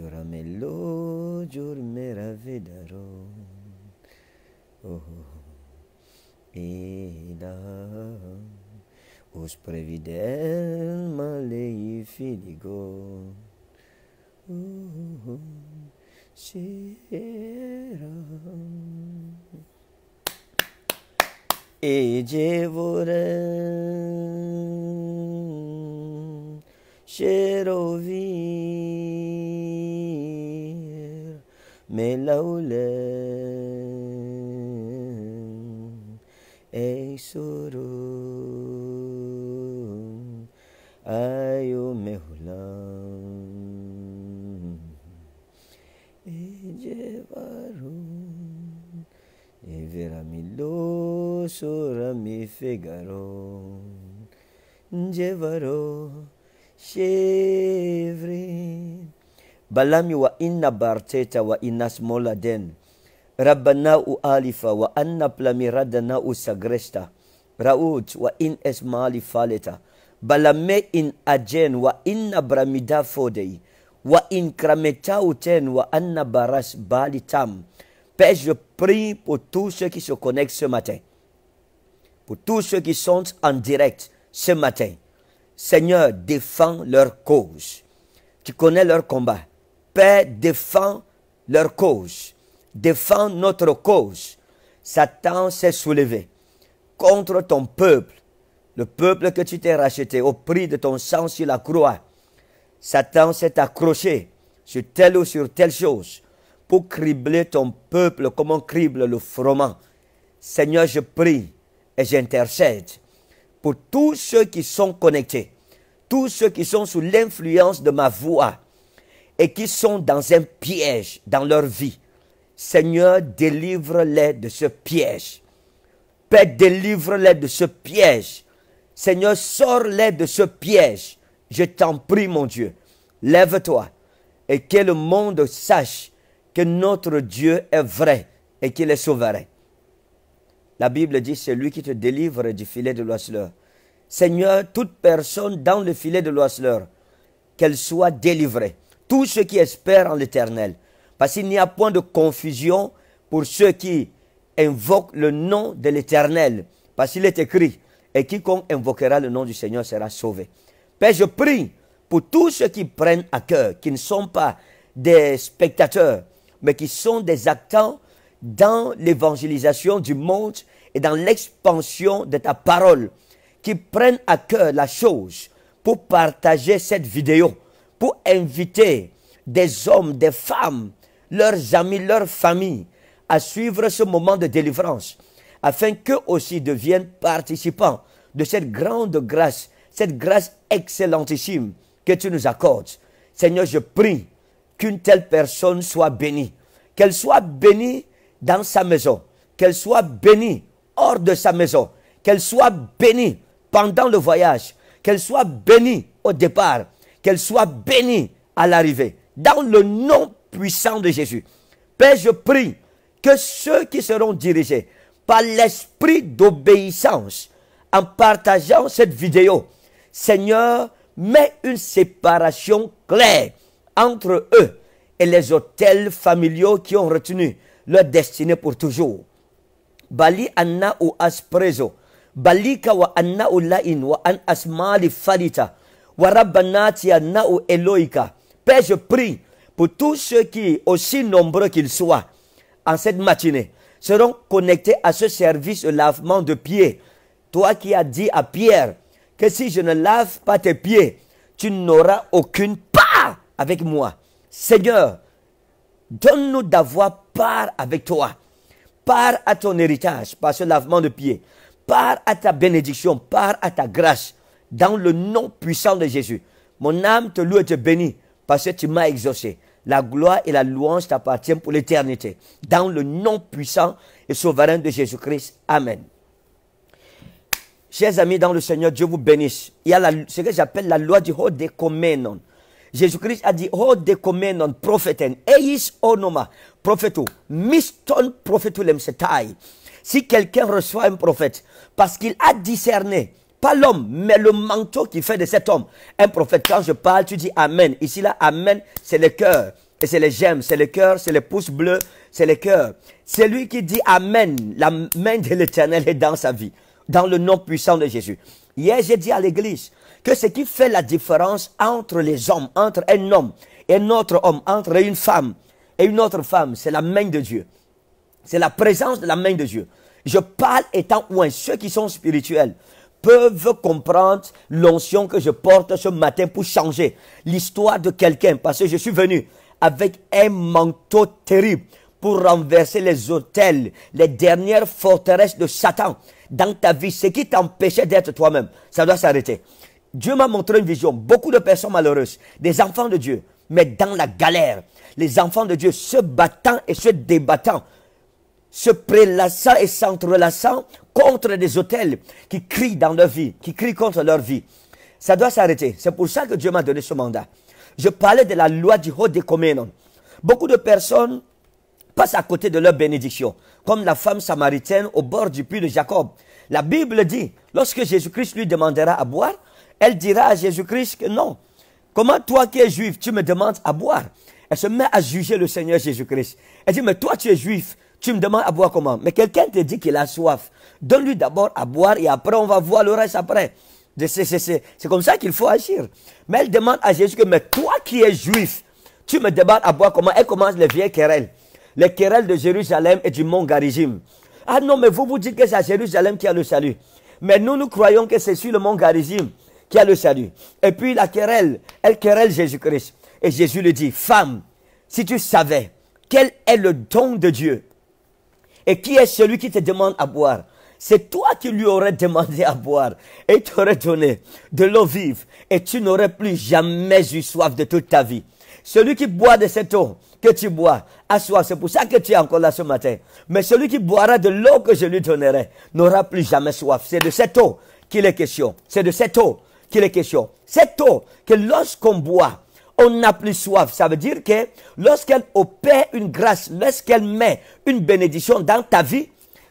me Jurmera Vidaro oh, Ida Os Previdel Malei Filigo oh, Shiram E Jevoram Cherovi melaulen eisurun ayu do ejevarun everamilo surami figaron jevaro shevrin balami wa inna barteta wa inna smoladen rabbana u alifa wa anna radana u sagresta raout wa in esmali faleta balame in ajen wa inna bramida fodei wa in krameta uten wa anna baras balitam Père, je prie pour tous ceux qui se connectent ce matin, pour tous ceux qui sont en direct ce matin. Seigneur, défends leur cause. Tu connais leur combat. Père défend leur cause, défend notre cause. Satan s'est soulevé contre ton peuple, le peuple que tu t'es racheté au prix de ton sang sur la croix. Satan s'est accroché sur telle ou sur telle chose pour cribler ton peuple comme on crible le froment. Seigneur, je prie et j'intercède pour tous ceux qui sont connectés, tous ceux qui sont sous l'influence de ma voix, et qui sont dans un piège dans leur vie. Seigneur, délivre-les de ce piège. Père, délivre-les de ce piège. Seigneur, sors-les de ce piège. Je t'en prie, mon Dieu. Lève-toi et que le monde sache que notre Dieu est vrai et qu'il est souverain. La Bible dit, c'est lui qui te délivre du filet de l'oiseleur. Seigneur, toute personne dans le filet de l'oiseleur, qu'elle soit délivrée tous ceux qui espèrent en l'Éternel. Parce qu'il n'y a point de confusion pour ceux qui invoquent le nom de l'Éternel. Parce qu'il est écrit, et quiconque invoquera le nom du Seigneur sera sauvé. Père, je prie pour tous ceux qui prennent à cœur, qui ne sont pas des spectateurs, mais qui sont des acteurs dans l'évangélisation du monde et dans l'expansion de ta parole, qui prennent à cœur la chose pour partager cette vidéo inviter des hommes, des femmes, leurs amis, leurs familles à suivre ce moment de délivrance, afin qu'eux aussi deviennent participants de cette grande grâce, cette grâce excellentissime que tu nous accordes. Seigneur, je prie qu'une telle personne soit bénie, qu'elle soit bénie dans sa maison, qu'elle soit bénie hors de sa maison, qu'elle soit bénie pendant le voyage, qu'elle soit bénie au départ, qu'elle soit bénie à l'arrivée. Dans le nom puissant de Jésus. Père, je prie que ceux qui seront dirigés par l'esprit d'obéissance en partageant cette vidéo, Seigneur, mets une séparation claire entre eux et les hôtels familiaux qui ont retenu leur destinée pour toujours. Bali anna ou asprezo. Bali wa anna ou wa an asmali Père, je prie pour tous ceux qui, aussi nombreux qu'ils soient, en cette matinée, seront connectés à ce service de lavement de pieds. Toi qui as dit à Pierre que si je ne lave pas tes pieds, tu n'auras aucune part avec moi. Seigneur, donne-nous d'avoir part avec toi. Part à ton héritage par ce lavement de pieds. Part à ta bénédiction, part à ta grâce dans le nom puissant de Jésus. Mon âme te loue et te bénit parce que tu m'as exaucé. La gloire et la louange t'appartiennent pour l'éternité. Dans le nom puissant et souverain de Jésus-Christ. Amen. Chers amis dans le Seigneur, Dieu vous bénisse. Il y a ce que j'appelle la loi du haut des Jésus-Christ a dit, oh eis onoma, miston Si quelqu'un reçoit un prophète, parce qu'il a discerné pas l'homme, mais le manteau qui fait de cet homme. Un prophète, quand je parle, tu dis Amen. Ici, là, Amen, c'est le cœur. Et c'est les gemmes, c'est le cœur, c'est les pouces bleus, c'est le cœur. C'est lui qui dit Amen. La main de l'éternel est dans sa vie. Dans le nom puissant de Jésus. Hier, j'ai dit à l'église que ce qui fait la différence entre les hommes, entre un homme et un autre homme, entre une femme et une autre femme, c'est la main de Dieu. C'est la présence de la main de Dieu. Je parle étant loin, ceux qui sont spirituels, peuvent comprendre l'onction que je porte ce matin pour changer l'histoire de quelqu'un. Parce que je suis venu avec un manteau terrible pour renverser les hôtels, les dernières forteresses de Satan dans ta vie. Ce qui t'empêchait d'être toi-même, ça doit s'arrêter. Dieu m'a montré une vision. Beaucoup de personnes malheureuses, des enfants de Dieu, mais dans la galère. Les enfants de Dieu se battant et se débattant se prélassant et s'entrelaçant contre des hôtels qui crient dans leur vie, qui crient contre leur vie. Ça doit s'arrêter. C'est pour ça que Dieu m'a donné ce mandat. Je parlais de la loi du haut des communes. Beaucoup de personnes passent à côté de leur bénédiction, comme la femme samaritaine au bord du puits de Jacob. La Bible dit, lorsque Jésus-Christ lui demandera à boire, elle dira à Jésus-Christ que non. Comment toi qui es juif, tu me demandes à boire Elle se met à juger le Seigneur Jésus-Christ. Elle dit, mais toi tu es juif, tu me demandes à boire comment Mais quelqu'un te dit qu'il a soif. Donne-lui d'abord à boire et après on va voir le reste après. C'est comme ça qu'il faut agir. Mais elle demande à Jésus que, mais toi qui es juif, tu me demandes à boire comment Elle commence les vieilles querelles. Les querelles de Jérusalem et du mont Garizim. Ah non, mais vous vous dites que c'est à Jérusalem qui a le salut. Mais nous, nous croyons que c'est sur le mont Garizim qui a le salut. Et puis la querelle, elle querelle Jésus-Christ. Et Jésus lui dit, femme, si tu savais quel est le don de Dieu, et qui est celui qui te demande à boire C'est toi qui lui aurais demandé à boire et il t'aurait donné de l'eau vive et tu n'aurais plus jamais eu soif de toute ta vie. Celui qui boit de cette eau que tu bois a soif, c'est pour ça que tu es encore là ce matin. Mais celui qui boira de l'eau que je lui donnerai n'aura plus jamais soif. C'est de cette eau qu'il est question. C'est de cette eau qu'il est question. Cette eau que lorsqu'on boit, on n'a plus soif. Ça veut dire que lorsqu'elle opère une grâce, lorsqu'elle met une bénédiction dans ta vie,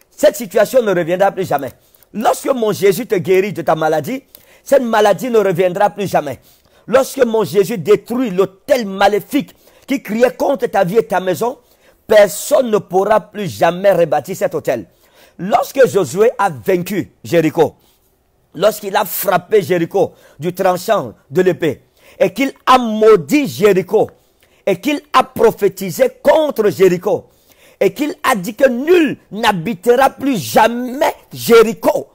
cette situation ne reviendra plus jamais. Lorsque mon Jésus te guérit de ta maladie, cette maladie ne reviendra plus jamais. Lorsque mon Jésus détruit l'autel maléfique qui criait contre ta vie et ta maison, personne ne pourra plus jamais rebâtir cet hôtel. Lorsque Josué a vaincu Jéricho, lorsqu'il a frappé Jéricho du tranchant de l'épée, et qu'il a maudit Jéricho et qu'il a prophétisé contre Jéricho et qu'il a dit que nul n'habitera plus jamais Jéricho.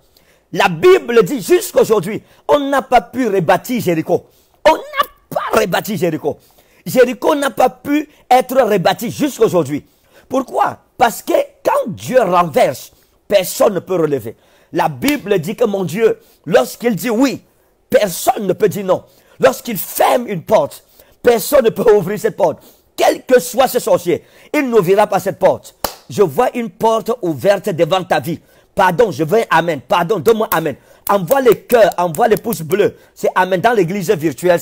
La Bible dit jusqu'à aujourd'hui, on n'a pas pu rebâtir Jéricho. On n'a pas rebâti Jéricho. Jéricho n'a pas pu être rebâti aujourd'hui. Pourquoi Parce que quand Dieu renverse, personne ne peut relever. La Bible dit que mon Dieu, lorsqu'il dit oui, personne ne peut dire non. Lorsqu'il ferme une porte, personne ne peut ouvrir cette porte. Quel que soit ce sorcier, il n'ouvrira pas cette porte. Je vois une porte ouverte devant ta vie. Pardon, je veux Amen. Pardon, donne-moi Amen. Envoie les cœurs, envoie les pouces bleus. C'est Amen dans l'église virtuelle,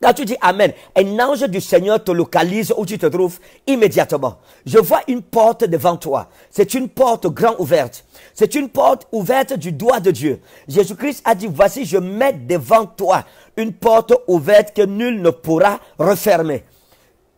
quand tu dis Amen, un ange du Seigneur te localise où tu te trouves immédiatement. Je vois une porte devant toi. C'est une porte grand ouverte. C'est une porte ouverte du doigt de Dieu. Jésus-Christ a dit, voici, je mets devant toi une porte ouverte que nul ne pourra refermer.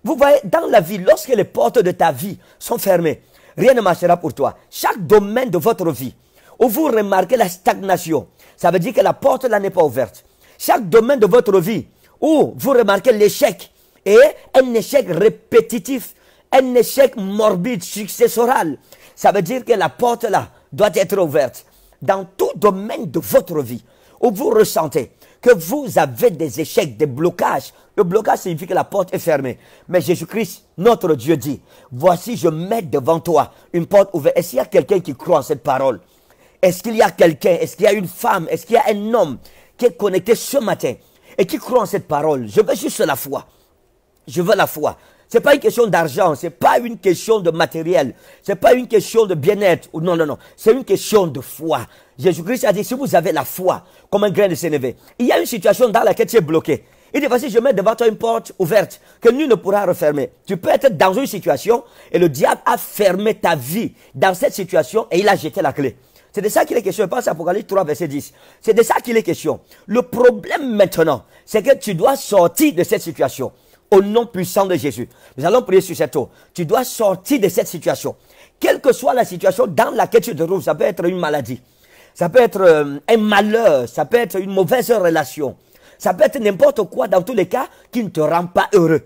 Vous voyez, dans la vie, lorsque les portes de ta vie sont fermées, rien ne marchera pour toi. Chaque domaine de votre vie où vous remarquez la stagnation, ça veut dire que la porte là n'est pas ouverte. Chaque domaine de votre vie où vous remarquez l'échec et un échec répétitif, un échec morbide successoral. Ça veut dire que la porte là doit être ouverte dans tout domaine de votre vie où vous ressentez que vous avez des échecs, des blocages. Le blocage signifie que la porte est fermée. Mais Jésus-Christ, notre Dieu, dit, voici, je mets devant toi une porte ouverte. Est-ce qu'il y a quelqu'un qui croit en cette parole Est-ce qu'il y a quelqu'un Est-ce qu'il y a une femme Est-ce qu'il y a un homme qui est connecté ce matin et qui croit en cette parole. Je veux juste la foi. Je veux la foi. Ce n'est pas une question d'argent, ce n'est pas une question de matériel, ce n'est pas une question de bien-être. Non, non, non. C'est une question de foi. Jésus-Christ a dit, si vous avez la foi, comme un grain de sénévé, il y a une situation dans laquelle tu es bloqué. Il dit, voici, je mets devant toi une porte ouverte que nul ne pourra refermer. Tu peux être dans une situation et le diable a fermé ta vie dans cette situation et il a jeté la clé. C'est de ça qu'il est question. Je pense à Apocalypse 3, verset 10. C'est de ça qu'il est question. Le problème maintenant, c'est que tu dois sortir de cette situation. Au nom puissant de Jésus. Nous allons prier sur cette eau. Tu dois sortir de cette situation. Quelle que soit la situation dans laquelle tu te trouves, ça peut être une maladie, ça peut être euh, un malheur, ça peut être une mauvaise relation, ça peut être n'importe quoi dans tous les cas qui ne te rend pas heureux.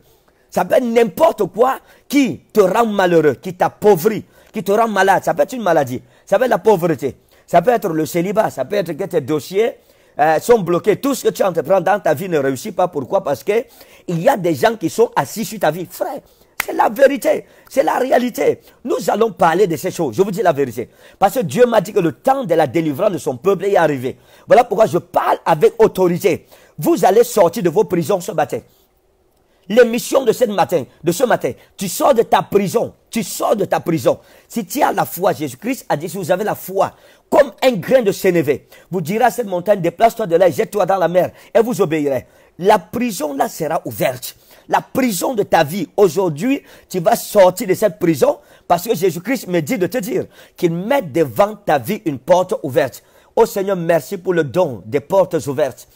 Ça peut être n'importe quoi qui te rend malheureux, qui t'appauvrit, qui te rend malade. Ça peut être une maladie. Ça peut être la pauvreté. Ça peut être le célibat. Ça peut être que tes dossiers euh, sont bloqués. Tout ce que tu entreprends dans ta vie ne réussit pas. Pourquoi Parce que il y a des gens qui sont assis sur ta vie. Frère, c'est la vérité, c'est la réalité. Nous allons parler de ces choses, je vous dis la vérité. Parce que Dieu m'a dit que le temps de la délivrance de son peuple est arrivé. Voilà pourquoi je parle avec autorité. Vous allez sortir de vos prisons ce matin. L'émission de ce matin, de ce matin, tu sors de ta prison tu sors de ta prison. Si tu as la foi, Jésus-Christ a dit, si vous avez la foi, comme un grain de sénévé, vous direz à cette montagne, déplace-toi de là, jette-toi dans la mer, et vous obéirez. La prison là sera ouverte. La prison de ta vie, aujourd'hui, tu vas sortir de cette prison parce que Jésus-Christ me dit de te dire qu'il met devant ta vie une porte ouverte. Ô Seigneur, merci pour le don des portes ouvertes.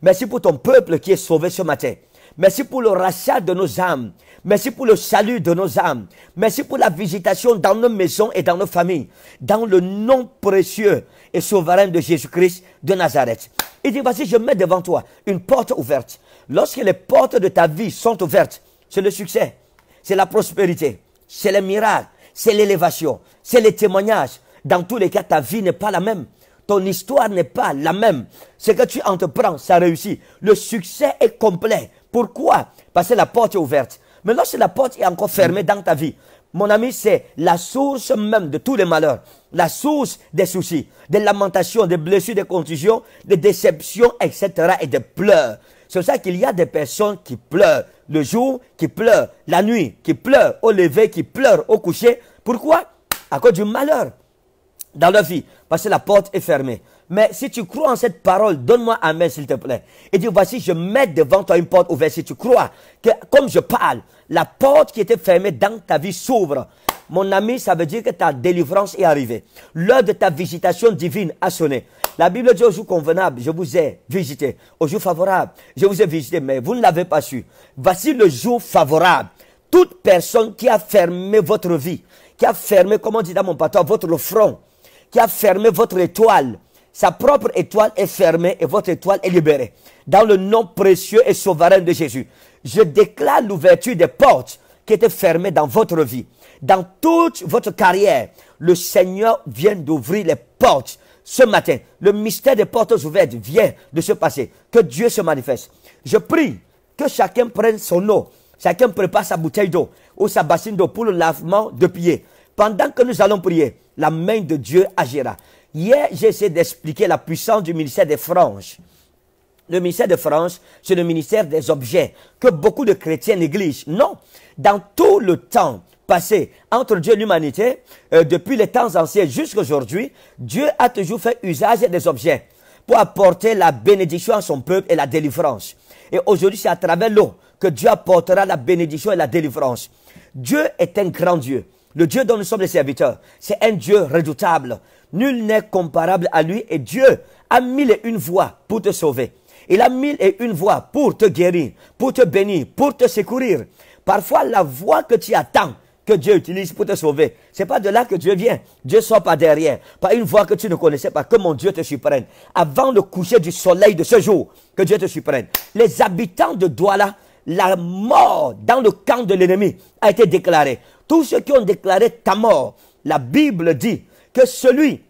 Merci pour ton peuple qui est sauvé ce matin. Merci pour le rachat de nos âmes. Merci pour le salut de nos âmes. Merci pour la visitation dans nos maisons et dans nos familles. Dans le nom précieux et souverain de Jésus-Christ de Nazareth. Il dit, voici, je mets devant toi une porte ouverte. Lorsque les portes de ta vie sont ouvertes, c'est le succès, c'est la prospérité, c'est les miracles, c'est l'élévation, c'est les témoignages. Dans tous les cas, ta vie n'est pas la même ton histoire n'est pas la même. Ce que tu entreprends, ça réussit. Le succès est complet. Pourquoi Parce que la porte est ouverte. Mais lorsque la porte est encore fermée dans ta vie, mon ami, c'est la source même de tous les malheurs, la source des soucis, des lamentations, des blessures, des contusions, des déceptions, etc. et des pleurs. C'est ça qu'il y a des personnes qui pleurent le jour, qui pleurent la nuit, qui pleurent au lever, qui pleurent au coucher. Pourquoi À cause du malheur dans leur vie, parce que la porte est fermée. Mais si tu crois en cette parole, donne-moi un main, s'il te plaît. Et dit, voici, je mets devant toi une porte ouverte. Si tu crois que, comme je parle, la porte qui était fermée dans ta vie s'ouvre. Mon ami, ça veut dire que ta délivrance est arrivée. L'heure de ta visitation divine a sonné. La Bible dit au jour convenable, je vous ai visité. Au jour favorable, je vous ai visité, mais vous ne l'avez pas su. Voici le jour favorable. Toute personne qui a fermé votre vie, qui a fermé, comment on dit dans mon patois, votre front, qui a fermé votre étoile, sa propre étoile est fermée et votre étoile est libérée. Dans le nom précieux et souverain de Jésus, je déclare l'ouverture des portes qui étaient fermées dans votre vie. Dans toute votre carrière, le Seigneur vient d'ouvrir les portes. Ce matin, le mystère des portes ouvertes vient de se passer. Que Dieu se manifeste. Je prie que chacun prenne son eau. Chacun prépare sa bouteille d'eau ou sa bassine d'eau pour le lavement de pieds. Pendant que nous allons prier, la main de Dieu agira. Hier, j'essaie d'expliquer la puissance du ministère des franges. Le ministère des franges, c'est le ministère des objets que beaucoup de chrétiens négligent. Non, dans tout le temps passé entre Dieu et l'humanité, euh, depuis les temps anciens jusqu'à aujourd'hui, Dieu a toujours fait usage des objets pour apporter la bénédiction à son peuple et la délivrance. Et aujourd'hui, c'est à travers l'eau que Dieu apportera la bénédiction et la délivrance. Dieu est un grand Dieu. Le Dieu dont nous sommes les serviteurs, c'est un Dieu redoutable. Nul n'est comparable à lui et Dieu a mille et une voix pour te sauver. Il a mille et une voix pour te guérir, pour te bénir, pour te secourir. Parfois, la voix que tu attends, que Dieu utilise pour te sauver. C'est pas de là que Dieu vient. Dieu sort par derrière, par une voix que tu ne connaissais pas, que mon Dieu te surprenne. Avant le coucher du soleil de ce jour, que Dieu te surprenne. Les habitants de Douala, la mort dans le camp de l'ennemi a été déclarée. Tous ceux qui ont déclaré ta mort, la Bible dit que celui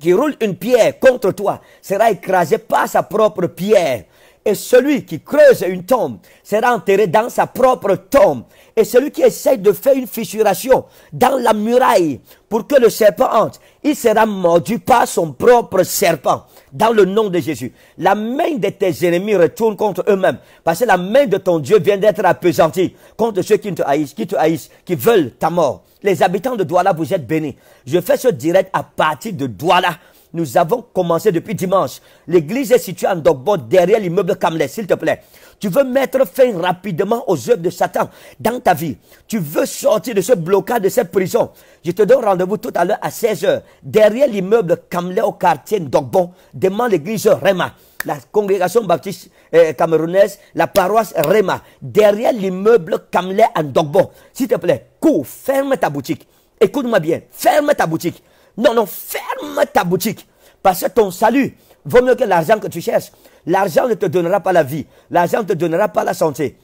qui roule une pierre contre toi sera écrasé par sa propre pierre. Et celui qui creuse une tombe sera enterré dans sa propre tombe. Et celui qui essaye de faire une fissuration dans la muraille pour que le serpent entre, il sera mordu par son propre serpent. Dans le nom de Jésus. La main de tes ennemis retourne contre eux-mêmes. Parce que la main de ton Dieu vient d'être appesantie contre ceux qui te haïssent, qui te haïssent, qui veulent ta mort. Les habitants de Douala, vous êtes bénis. Je fais ce direct à partir de Douala. Nous avons commencé depuis dimanche. L'église est située en Dogbon, derrière l'immeuble Kamlé. s'il te plaît. Tu veux mettre fin rapidement aux œuvres de Satan dans ta vie. Tu veux sortir de ce blocage, de cette prison. Je te donne rendez-vous tout à l'heure à 16h, derrière l'immeuble Kamlé au quartier Dogbon, demande l'église Rema la congrégation baptiste euh, camerounaise, la paroisse Rema, derrière l'immeuble Kamlé en Dogbon. S'il te plaît, cours, ferme ta boutique. Écoute-moi bien, ferme ta boutique. Non, non, ferme ta boutique. Parce que ton salut vaut mieux que l'argent que tu cherches. L'argent ne te donnera pas la vie. L'argent ne te donnera pas la santé.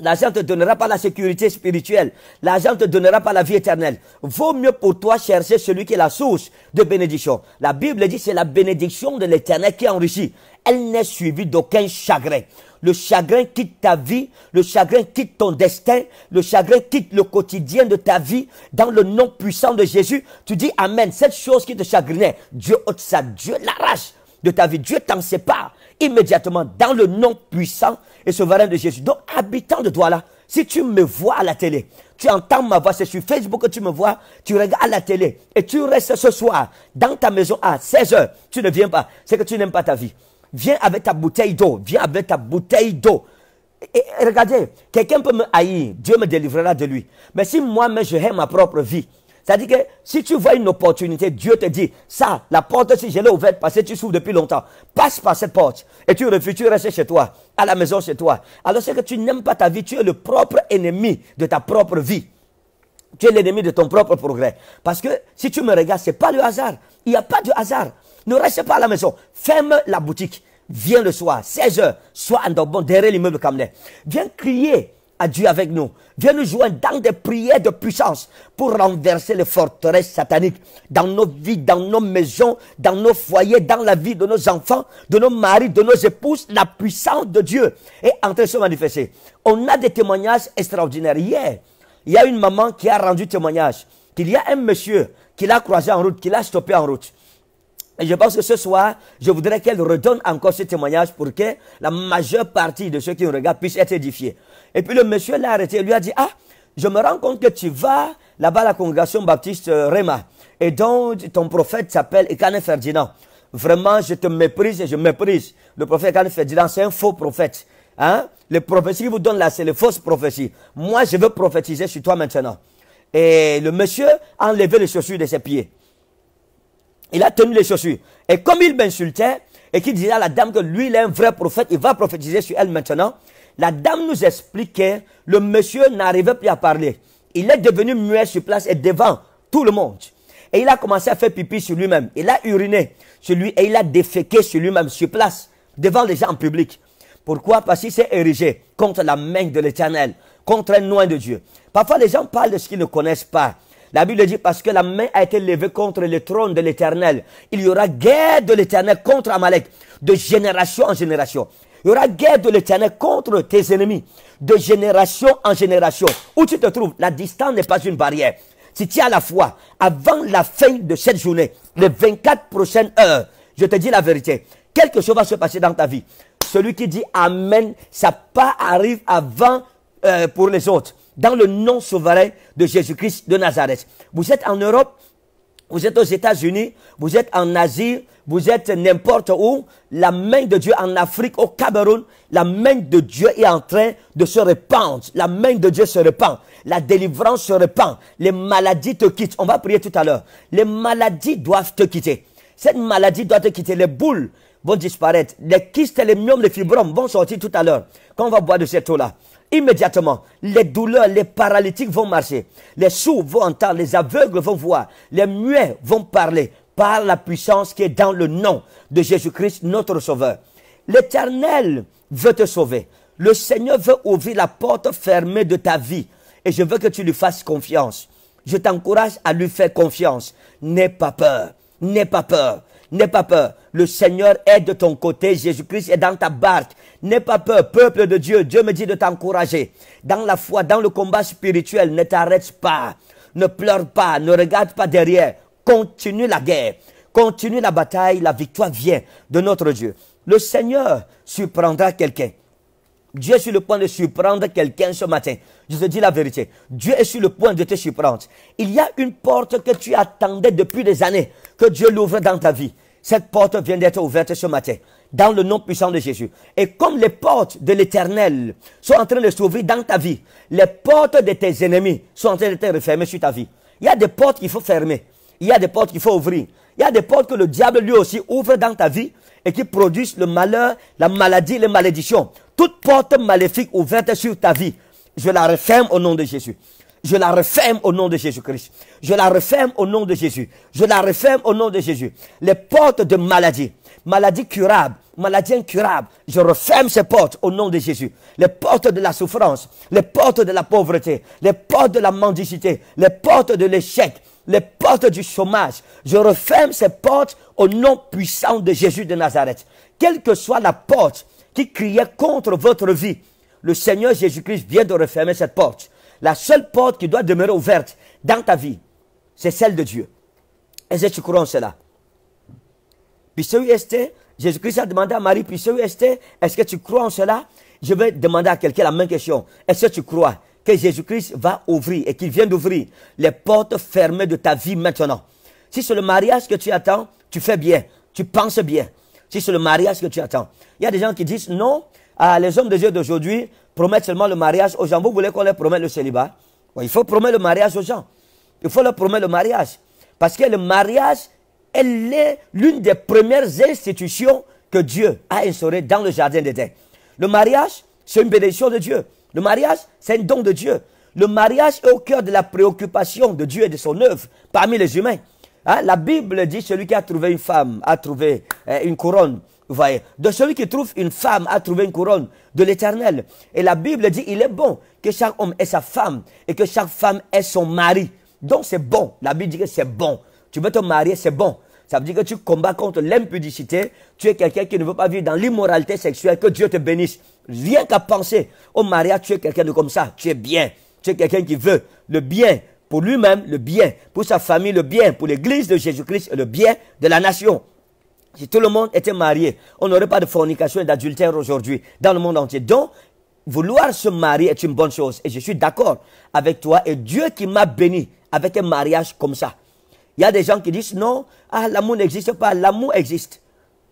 L'argent ne te donnera pas la sécurité spirituelle. L'argent ne te donnera pas la vie éternelle. Vaut mieux pour toi chercher celui qui est la source de bénédiction. La Bible dit c'est la bénédiction de l'éternel qui enrichit. Elle n'est suivie d'aucun chagrin. Le chagrin quitte ta vie, le chagrin quitte ton destin, le chagrin quitte le quotidien de ta vie. Dans le nom puissant de Jésus, tu dis Amen. Cette chose qui te chagrinait, Dieu ôte oh, ça, Dieu l'arrache de ta vie. Dieu t'en sépare immédiatement dans le nom puissant et souverain de Jésus. Donc, habitant de toi là, si tu me vois à la télé, tu entends ma voix, c'est sur Facebook que tu me vois, tu regardes à la télé et tu restes ce soir dans ta maison à 16 heures, tu ne viens pas, c'est que tu n'aimes pas ta vie. Viens avec ta bouteille d'eau. Viens avec ta bouteille d'eau. Et, regardez, quelqu'un peut me haïr. Dieu me délivrera de lui. Mais si moi-même, je hais ma propre vie, c'est-à-dire que si tu vois une opportunité, Dieu te dit, ça, la porte, si je l'ai ouverte, parce que tu souffres depuis longtemps, passe par cette porte. Et tu refuses, tu restes chez toi, à la maison chez toi. Alors c'est que tu n'aimes pas ta vie, tu es le propre ennemi de ta propre vie. Tu es l'ennemi de ton propre progrès. Parce que si tu me regardes, n'est pas le hasard. Il n'y a pas de hasard. Ne reste pas à la maison. Ferme la boutique. Viens le soir, 16h, soit en dormant derrière l'immeuble Camelet. Viens crier à Dieu avec nous. Viens nous joindre dans des prières de puissance pour renverser les forteresses sataniques dans nos vies, dans nos maisons, dans nos foyers, dans la vie de nos enfants, de nos maris, de nos épouses. La puissance de Dieu est en train de se manifester. On a des témoignages extraordinaires. Hier, il y a une maman qui a rendu témoignage qu'il y a un monsieur qui l'a croisé en route, qui l'a stoppé en route. Et je pense que ce soir, je voudrais qu'elle redonne encore ce témoignage pour que la majeure partie de ceux qui nous regardent puissent être édifiés. Et puis le monsieur l'a arrêté et lui a dit, ah, je me rends compte que tu vas là-bas à la congrégation baptiste euh, Réma. Et donc, ton prophète s'appelle Ekane Ferdinand. Vraiment, je te méprise et je méprise. Le prophète Ekane Ferdinand, c'est un faux prophète. Hein? Les prophéties qu'il vous donne là, c'est les fausses prophéties. Moi, je veux prophétiser sur toi maintenant. Et le monsieur a enlevé les chaussures de ses pieds il a tenu les chaussures. Et comme il m'insultait, et qu'il disait à la dame que lui, il est un vrai prophète, il va prophétiser sur elle maintenant, la dame nous expliquait, le monsieur n'arrivait plus à parler. Il est devenu muet sur place et devant tout le monde. Et il a commencé à faire pipi sur lui-même. Il a uriné sur lui et il a déféqué sur lui-même sur place, devant les gens en public. Pourquoi Parce qu'il s'est érigé contre la main de l'éternel, contre un loin de Dieu. Parfois, les gens parlent de ce qu'ils ne connaissent pas. La Bible dit parce que la main a été levée contre le trône de l'Éternel. Il y aura guerre de l'Éternel contre Amalek, de génération en génération. Il y aura guerre de l'Éternel contre tes ennemis, de génération en génération. Où tu te trouves, la distance n'est pas une barrière. Si tu as la foi, avant la fin de cette journée, les 24 prochaines heures, je te dis la vérité, quelque chose va se passer dans ta vie. Celui qui dit Amen, ça pas arrive avant euh, pour les autres dans le nom souverain de Jésus-Christ de Nazareth. Vous êtes en Europe, vous êtes aux États-Unis, vous êtes en Asie, vous êtes n'importe où, la main de Dieu en Afrique, au Cameroun, la main de Dieu est en train de se répandre. La main de Dieu se répand. La délivrance se répand. Les maladies te quittent. On va prier tout à l'heure. Les maladies doivent te quitter. Cette maladie doit te quitter. Les boules vont disparaître. Les kystes, les myomes, les fibromes vont sortir tout à l'heure. Quand on va boire de cette eau-là. Immédiatement, les douleurs, les paralytiques vont marcher. Les sourds vont entendre, les aveugles vont voir, les muets vont parler par la puissance qui est dans le nom de Jésus-Christ, notre Sauveur. L'Éternel veut te sauver. Le Seigneur veut ouvrir la porte fermée de ta vie. Et je veux que tu lui fasses confiance. Je t'encourage à lui faire confiance. N'aie pas peur. N'aie pas peur. N'aie pas peur. Le Seigneur est de ton côté. Jésus-Christ est dans ta barque. N'aie pas peur, peuple de Dieu. Dieu me dit de t'encourager. Dans la foi, dans le combat spirituel, ne t'arrête pas. Ne pleure pas. Ne regarde pas derrière. Continue la guerre. Continue la bataille. La victoire vient de notre Dieu. Le Seigneur surprendra quelqu'un. Dieu est sur le point de surprendre quelqu'un ce matin. Je te dis la vérité. Dieu est sur le point de te surprendre. Il y a une porte que tu attendais depuis des années que Dieu l'ouvre dans ta vie. Cette porte vient d'être ouverte ce matin, dans le nom puissant de Jésus. Et comme les portes de l'éternel sont en train de s'ouvrir dans ta vie, les portes de tes ennemis sont en train de te refermer sur ta vie. Il y a des portes qu'il faut fermer. Il y a des portes qu'il faut ouvrir. Il y a des portes que le diable lui aussi ouvre dans ta vie et qui produisent le malheur, la maladie, les malédictions. Toute porte maléfique ouverte sur ta vie, je la referme au nom de Jésus. Je la referme au nom de Jésus-Christ. Je la referme au nom de Jésus. Je la referme au nom de Jésus. Les portes de maladie, maladie curable, maladie incurable, je referme ces portes au nom de Jésus. Les portes de la souffrance, les portes de la pauvreté, les portes de la mendicité, les portes de l'échec, les portes du chômage. Je referme ces portes au nom puissant de Jésus de Nazareth. Quelle que soit la porte qui criait contre votre vie, le Seigneur Jésus-Christ vient de refermer cette porte la seule porte qui doit demeurer ouverte dans ta vie, c'est celle de Dieu. Est-ce que tu crois en cela? Puis Jésus-Christ a demandé à Marie, puis ce est, est-ce que tu crois en cela? Je vais demander à quelqu'un la même question. Est-ce que tu crois que Jésus-Christ va ouvrir et qu'il vient d'ouvrir les portes fermées de ta vie maintenant? Si c'est le mariage que tu attends, tu fais bien, tu penses bien. Si c'est le mariage que tu attends. Il y a des gens qui disent non, ah, les hommes de Dieu d'aujourd'hui promettent seulement le mariage aux gens. Vous voulez qu'on leur promette le célibat Il faut promettre le mariage aux gens. Il faut leur promettre le mariage. Parce que le mariage, elle est l'une des premières institutions que Dieu a instaurées dans le jardin d'Éden. Le mariage, c'est une bénédiction de Dieu. Le mariage, c'est un don de Dieu. Le mariage est au cœur de la préoccupation de Dieu et de son œuvre parmi les humains. Hein, la Bible dit celui qui a trouvé une femme a trouvé euh, une couronne voyez. De celui qui trouve une femme a trouvé une couronne de l'éternel. Et la Bible dit, il est bon que chaque homme ait sa femme et que chaque femme ait son mari. Donc c'est bon. La Bible dit que c'est bon. Tu veux te marier, c'est bon. Ça veut dire que tu combats contre l'impudicité. Tu es quelqu'un qui ne veut pas vivre dans l'immoralité sexuelle. Que Dieu te bénisse. Rien qu'à penser au mariage, tu es quelqu'un de comme ça. Tu es bien. Tu es quelqu'un qui veut le bien pour lui-même, le bien pour sa famille, le bien pour l'église de Jésus-Christ, le bien de la nation. Si tout le monde était marié, on n'aurait pas de fornication et d'adultère aujourd'hui dans le monde entier. Donc, vouloir se marier est une bonne chose. Et je suis d'accord avec toi. Et Dieu qui m'a béni avec un mariage comme ça. Il y a des gens qui disent non, ah, l'amour n'existe pas. L'amour existe.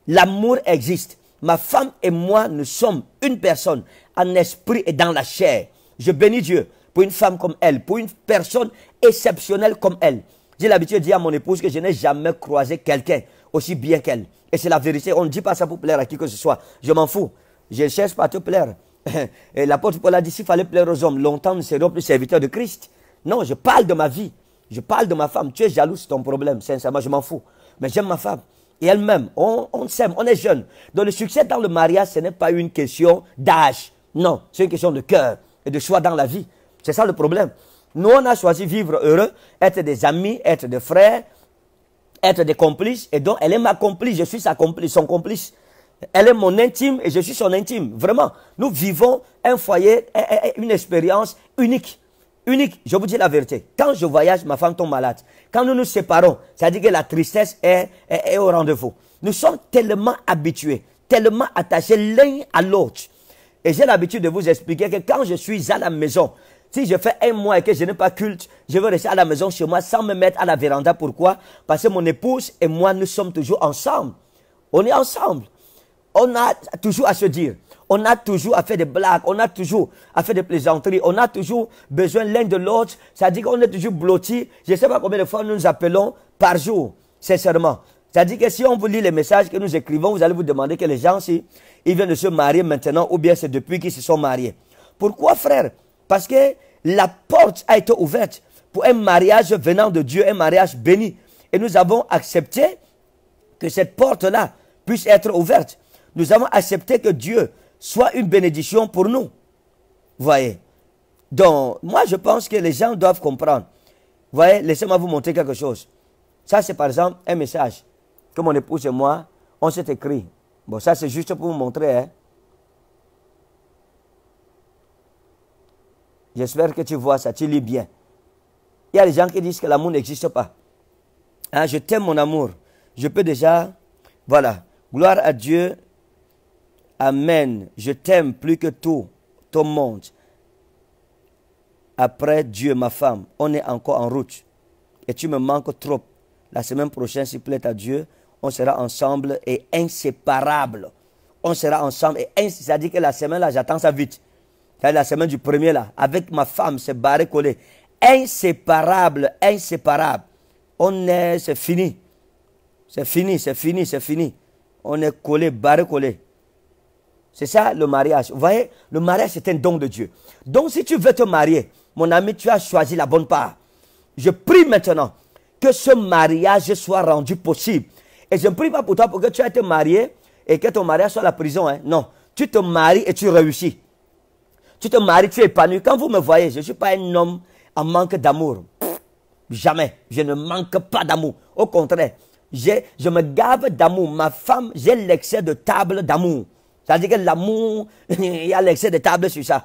L'amour existe. Ma femme et moi, nous sommes une personne en esprit et dans la chair. Je bénis Dieu pour une femme comme elle, pour une personne exceptionnelle comme elle. J'ai l'habitude de dire à mon épouse que je n'ai jamais croisé quelqu'un aussi bien qu'elle. Et c'est la vérité. On ne dit pas ça pour plaire à qui que ce soit. Je m'en fous. Je ne cherche pas à te plaire. Et l'apôtre Paul a dit, s'il fallait plaire aux hommes, longtemps nous serons plus serviteurs de Christ. Non, je parle de ma vie. Je parle de ma femme. Tu es jaloux, c'est ton problème. Sincèrement, je m'en fous. Mais j'aime ma femme. Et elle-même, on, s'aime, on est jeunes. Donc le succès dans le mariage, ce n'est pas une question d'âge. Non, c'est une question de cœur et de choix dans la vie. C'est ça le problème. Nous, on a choisi vivre heureux, être des amis, être des frères, être des complices, et donc elle est ma complice, je suis sa complice, son complice. Elle est mon intime et je suis son intime. Vraiment, nous vivons un foyer, une expérience unique. Unique, je vous dis la vérité. Quand je voyage, ma femme tombe malade. Quand nous nous séparons, c'est-à-dire que la tristesse est au rendez-vous. Nous sommes tellement habitués, tellement attachés l'un à l'autre. Et j'ai l'habitude de vous expliquer que quand je suis à la maison, si je fais un mois et que je n'ai pas culte, je veux rester à la maison chez moi sans me mettre à la véranda. Pourquoi Parce que mon épouse et moi, nous sommes toujours ensemble. On est ensemble. On a toujours à se dire. On a toujours à faire des blagues. On a toujours à faire des plaisanteries. On a toujours besoin l'un de l'autre. Ça à dire qu'on est toujours blotti. Je ne sais pas combien de fois nous nous appelons par jour, sincèrement. C'est-à-dire que si on vous lit les messages que nous écrivons, vous allez vous demander que les gens, si ils viennent de se marier maintenant ou bien c'est depuis qu'ils se sont mariés. Pourquoi, frère parce que la porte a été ouverte pour un mariage venant de Dieu, un mariage béni. Et nous avons accepté que cette porte-là puisse être ouverte. Nous avons accepté que Dieu soit une bénédiction pour nous. Voyez. Donc, moi, je pense que les gens doivent comprendre. Voyez, laissez-moi vous montrer quelque chose. Ça, c'est par exemple un message que mon épouse et moi, on s'est écrit. Bon, ça, c'est juste pour vous montrer. Hein. J'espère que tu vois ça, tu lis bien. Il y a des gens qui disent que l'amour n'existe pas. Hein, je t'aime mon amour. Je peux déjà... Voilà. Gloire à Dieu. Amen. Je t'aime plus que tout, tout monde. Après Dieu, ma femme, on est encore en route. Et tu me manques trop. La semaine prochaine, s'il plaît à Dieu, on sera ensemble et inséparable. On sera ensemble et ainsi. C'est-à-dire que la semaine-là, j'attends ça vite la semaine du premier là, avec ma femme, c'est barré collé. Inséparable, inséparable. On est, c'est fini. C'est fini, c'est fini, c'est fini. On est collé, barré collé. C'est ça le mariage. Vous voyez, le mariage c'est un don de Dieu. Donc si tu veux te marier, mon ami, tu as choisi la bonne part. Je prie maintenant que ce mariage soit rendu possible. Et je ne prie pas pour toi pour que tu aies été marié et que ton mariage soit la prison. Hein. Non, tu te maries et tu réussis. Tu te maries, tu es épanoui. Quand vous me voyez, je ne suis pas un homme en manque d'amour. Jamais. Je ne manque pas d'amour. Au contraire, je me gave d'amour. Ma femme, j'ai l'excès de table d'amour. Ça à dire que l'amour, il y a l'excès de table sur ça.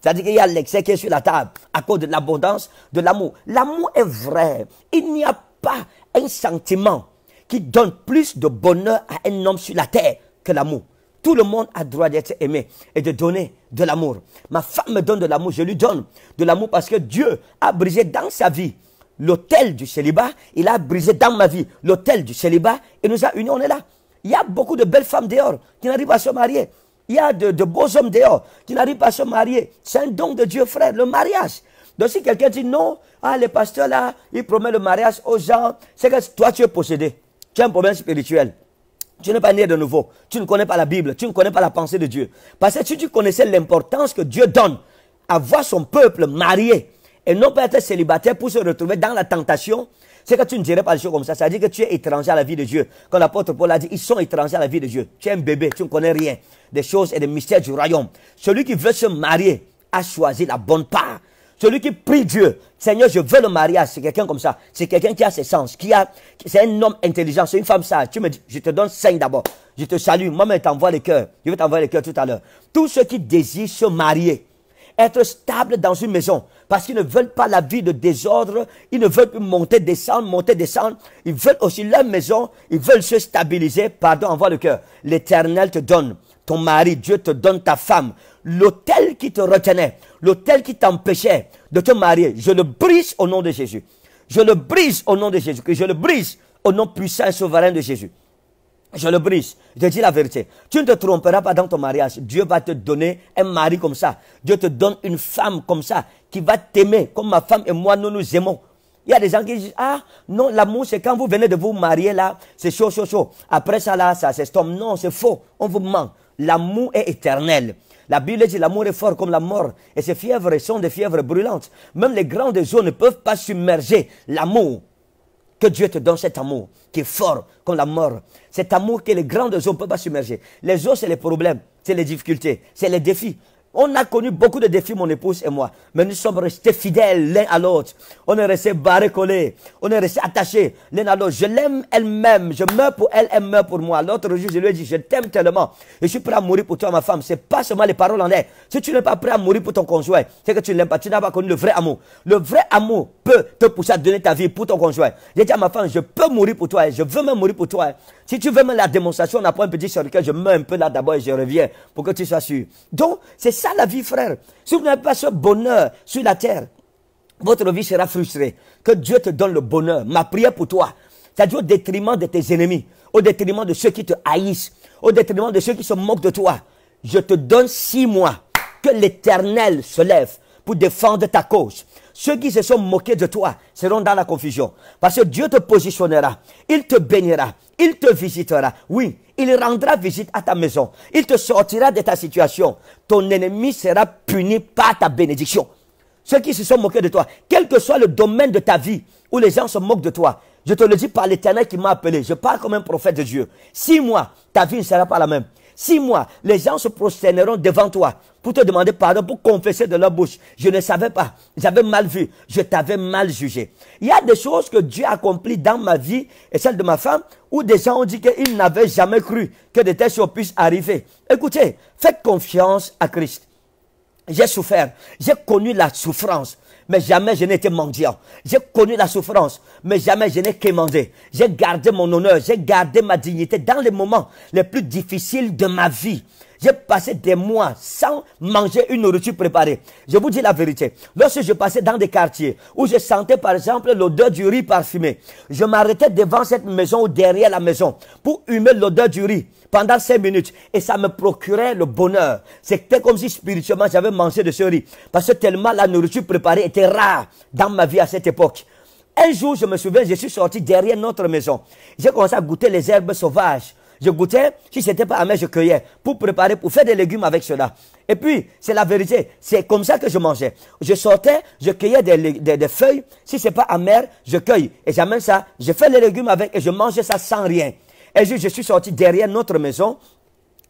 C'est-à-dire qu'il y a l'excès qui est sur la table à cause de l'abondance de l'amour. L'amour est vrai. Il n'y a pas un sentiment qui donne plus de bonheur à un homme sur la terre que l'amour. Tout le monde a droit d'être aimé et de donner de l'amour. Ma femme me donne de l'amour, je lui donne de l'amour parce que Dieu a brisé dans sa vie l'autel du célibat. Il a brisé dans ma vie l'autel du célibat et nous a unis, on est là. Il y a beaucoup de belles femmes dehors qui n'arrivent pas à se marier. Il y a de, beaux hommes dehors qui n'arrivent pas à se marier. C'est un don de Dieu, frère, le mariage. Donc si quelqu'un dit non, ah, les pasteurs là, ils promettent le mariage aux gens, c'est que toi tu es possédé. Tu as un problème spirituel. Tu n'es pas né de nouveau. Tu ne connais pas la Bible. Tu ne connais pas la pensée de Dieu. Parce que si tu connaissais l'importance que Dieu donne à voir son peuple marié et non pas être célibataire pour se retrouver dans la tentation, c'est que tu ne dirais pas les choses comme ça. Ça veut dire que tu es étranger à la vie de Dieu. Quand l'apôtre Paul a dit, ils sont étrangers à la vie de Dieu. Tu es un bébé, tu ne connais rien des choses et des mystères du royaume. Celui qui veut se marier a choisi la bonne part celui qui prie Dieu, Seigneur, je veux le mariage, c'est quelqu'un comme ça. C'est quelqu'un qui a ses sens, qui a, c'est un homme intelligent, c'est une femme sage. Tu me dis, je te donne 5 d'abord. Je te salue. Moi-même, t'envoie le cœur. Je vais t'envoyer le cœur tout à l'heure. Tous ceux qui désirent se marier, être stable dans une maison, parce qu'ils ne veulent pas la vie de désordre, ils ne veulent plus monter, descendre, monter, descendre. Ils veulent aussi leur maison, ils veulent se stabiliser. Pardon, envoie le cœur. L'éternel te donne ton mari, Dieu te donne ta femme l'autel qui te retenait, l'autel qui t'empêchait de te marier, je le brise au nom de Jésus. Je le brise au nom de Jésus. Je le brise au nom puissant et souverain de Jésus. Je le brise. Je dis la vérité. Tu ne te tromperas pas dans ton mariage. Dieu va te donner un mari comme ça. Dieu te donne une femme comme ça qui va t'aimer comme ma femme et moi nous nous aimons. Il y a des gens qui disent, ah, non, l'amour, c'est quand vous venez de vous marier là, c'est chaud, chaud, chaud. Après ça là, ça s'estompe. Non, c'est faux. On vous ment. L'amour est éternel. La Bible dit l'amour est fort comme la mort et ces fièvres sont des fièvres brûlantes. Même les grandes eaux ne peuvent pas submerger l'amour que Dieu te donne cet amour qui est fort comme la mort. Cet amour que les grandes eaux ne peuvent pas submerger. Les eaux, c'est les problèmes, c'est les difficultés, c'est les défis. On a connu beaucoup de défis, mon épouse et moi. Mais nous sommes restés fidèles l'un à l'autre. On est restés barrés collés. On est restés attachés l'un à l'autre. Je l'aime elle-même. Je meurs pour elle, elle meurt pour moi. L'autre jour, je lui ai dit, je t'aime tellement. Je suis prêt à mourir pour toi, ma femme. C'est pas seulement les paroles en l'air. Si tu n'es pas prêt à mourir pour ton conjoint, c'est que tu ne l'aimes pas. Tu n'as pas connu le vrai amour. Le vrai amour peut te pousser à donner ta vie pour ton conjoint. J'ai dit à ma femme, je peux mourir pour toi. Je veux même mourir pour toi. Si tu veux même la démonstration, on apprend un petit sur lequel je meurs un peu là d'abord et je reviens pour que tu sois sûr. Donc, c'est ça la vie, frère. Si vous n'avez pas ce bonheur sur la terre, votre vie sera frustrée. Que Dieu te donne le bonheur. Ma prière pour toi, c'est-à-dire au détriment de tes ennemis, au détriment de ceux qui te haïssent, au détriment de ceux qui se moquent de toi. Je te donne six mois que l'Éternel se lève pour défendre ta cause. Ceux qui se sont moqués de toi seront dans la confusion. Parce que Dieu te positionnera, il te bénira, il te visitera. Oui, il rendra visite à ta maison. Il te sortira de ta situation. Ton ennemi sera puni par ta bénédiction. Ceux qui se sont moqués de toi, quel que soit le domaine de ta vie où les gens se moquent de toi, je te le dis par l'éternel qui m'a appelé. Je parle comme un prophète de Dieu. Six mois, ta vie ne sera pas la même. Six mois, les gens se prosterneront devant toi pour te demander pardon, pour confesser de leur bouche. Je ne savais pas. J'avais mal vu. Je t'avais mal jugé. Il y a des choses que Dieu a accomplies dans ma vie et celle de ma femme où des gens ont dit qu'ils n'avaient jamais cru que des telles choses puissent arriver. Écoutez, faites confiance à Christ. J'ai souffert. J'ai connu la souffrance mais jamais je n'ai été mendiant. J'ai connu la souffrance, mais jamais je n'ai quémandé. J'ai gardé mon honneur, j'ai gardé ma dignité dans les moments les plus difficiles de ma vie. J'ai passé des mois sans manger une nourriture préparée. Je vous dis la vérité. Lorsque je passais dans des quartiers où je sentais par exemple l'odeur du riz parfumé, je m'arrêtais devant cette maison ou derrière la maison pour humer l'odeur du riz pendant cinq minutes et ça me procurait le bonheur. C'était comme si spirituellement j'avais mangé de ce riz parce que tellement la nourriture préparée était rare dans ma vie à cette époque. Un jour, je me souviens, je suis sorti derrière notre maison. J'ai commencé à goûter les herbes sauvages je goûtais, si c'était pas amer, je cueillais pour préparer, pour faire des légumes avec cela. Et puis, c'est la vérité, c'est comme ça que je mangeais. Je sortais, je cueillais des, feuilles, si c'est pas amer, je cueille et j'amène ça, je fais les légumes avec et je mangeais ça sans rien. Et je, je suis sorti derrière notre maison,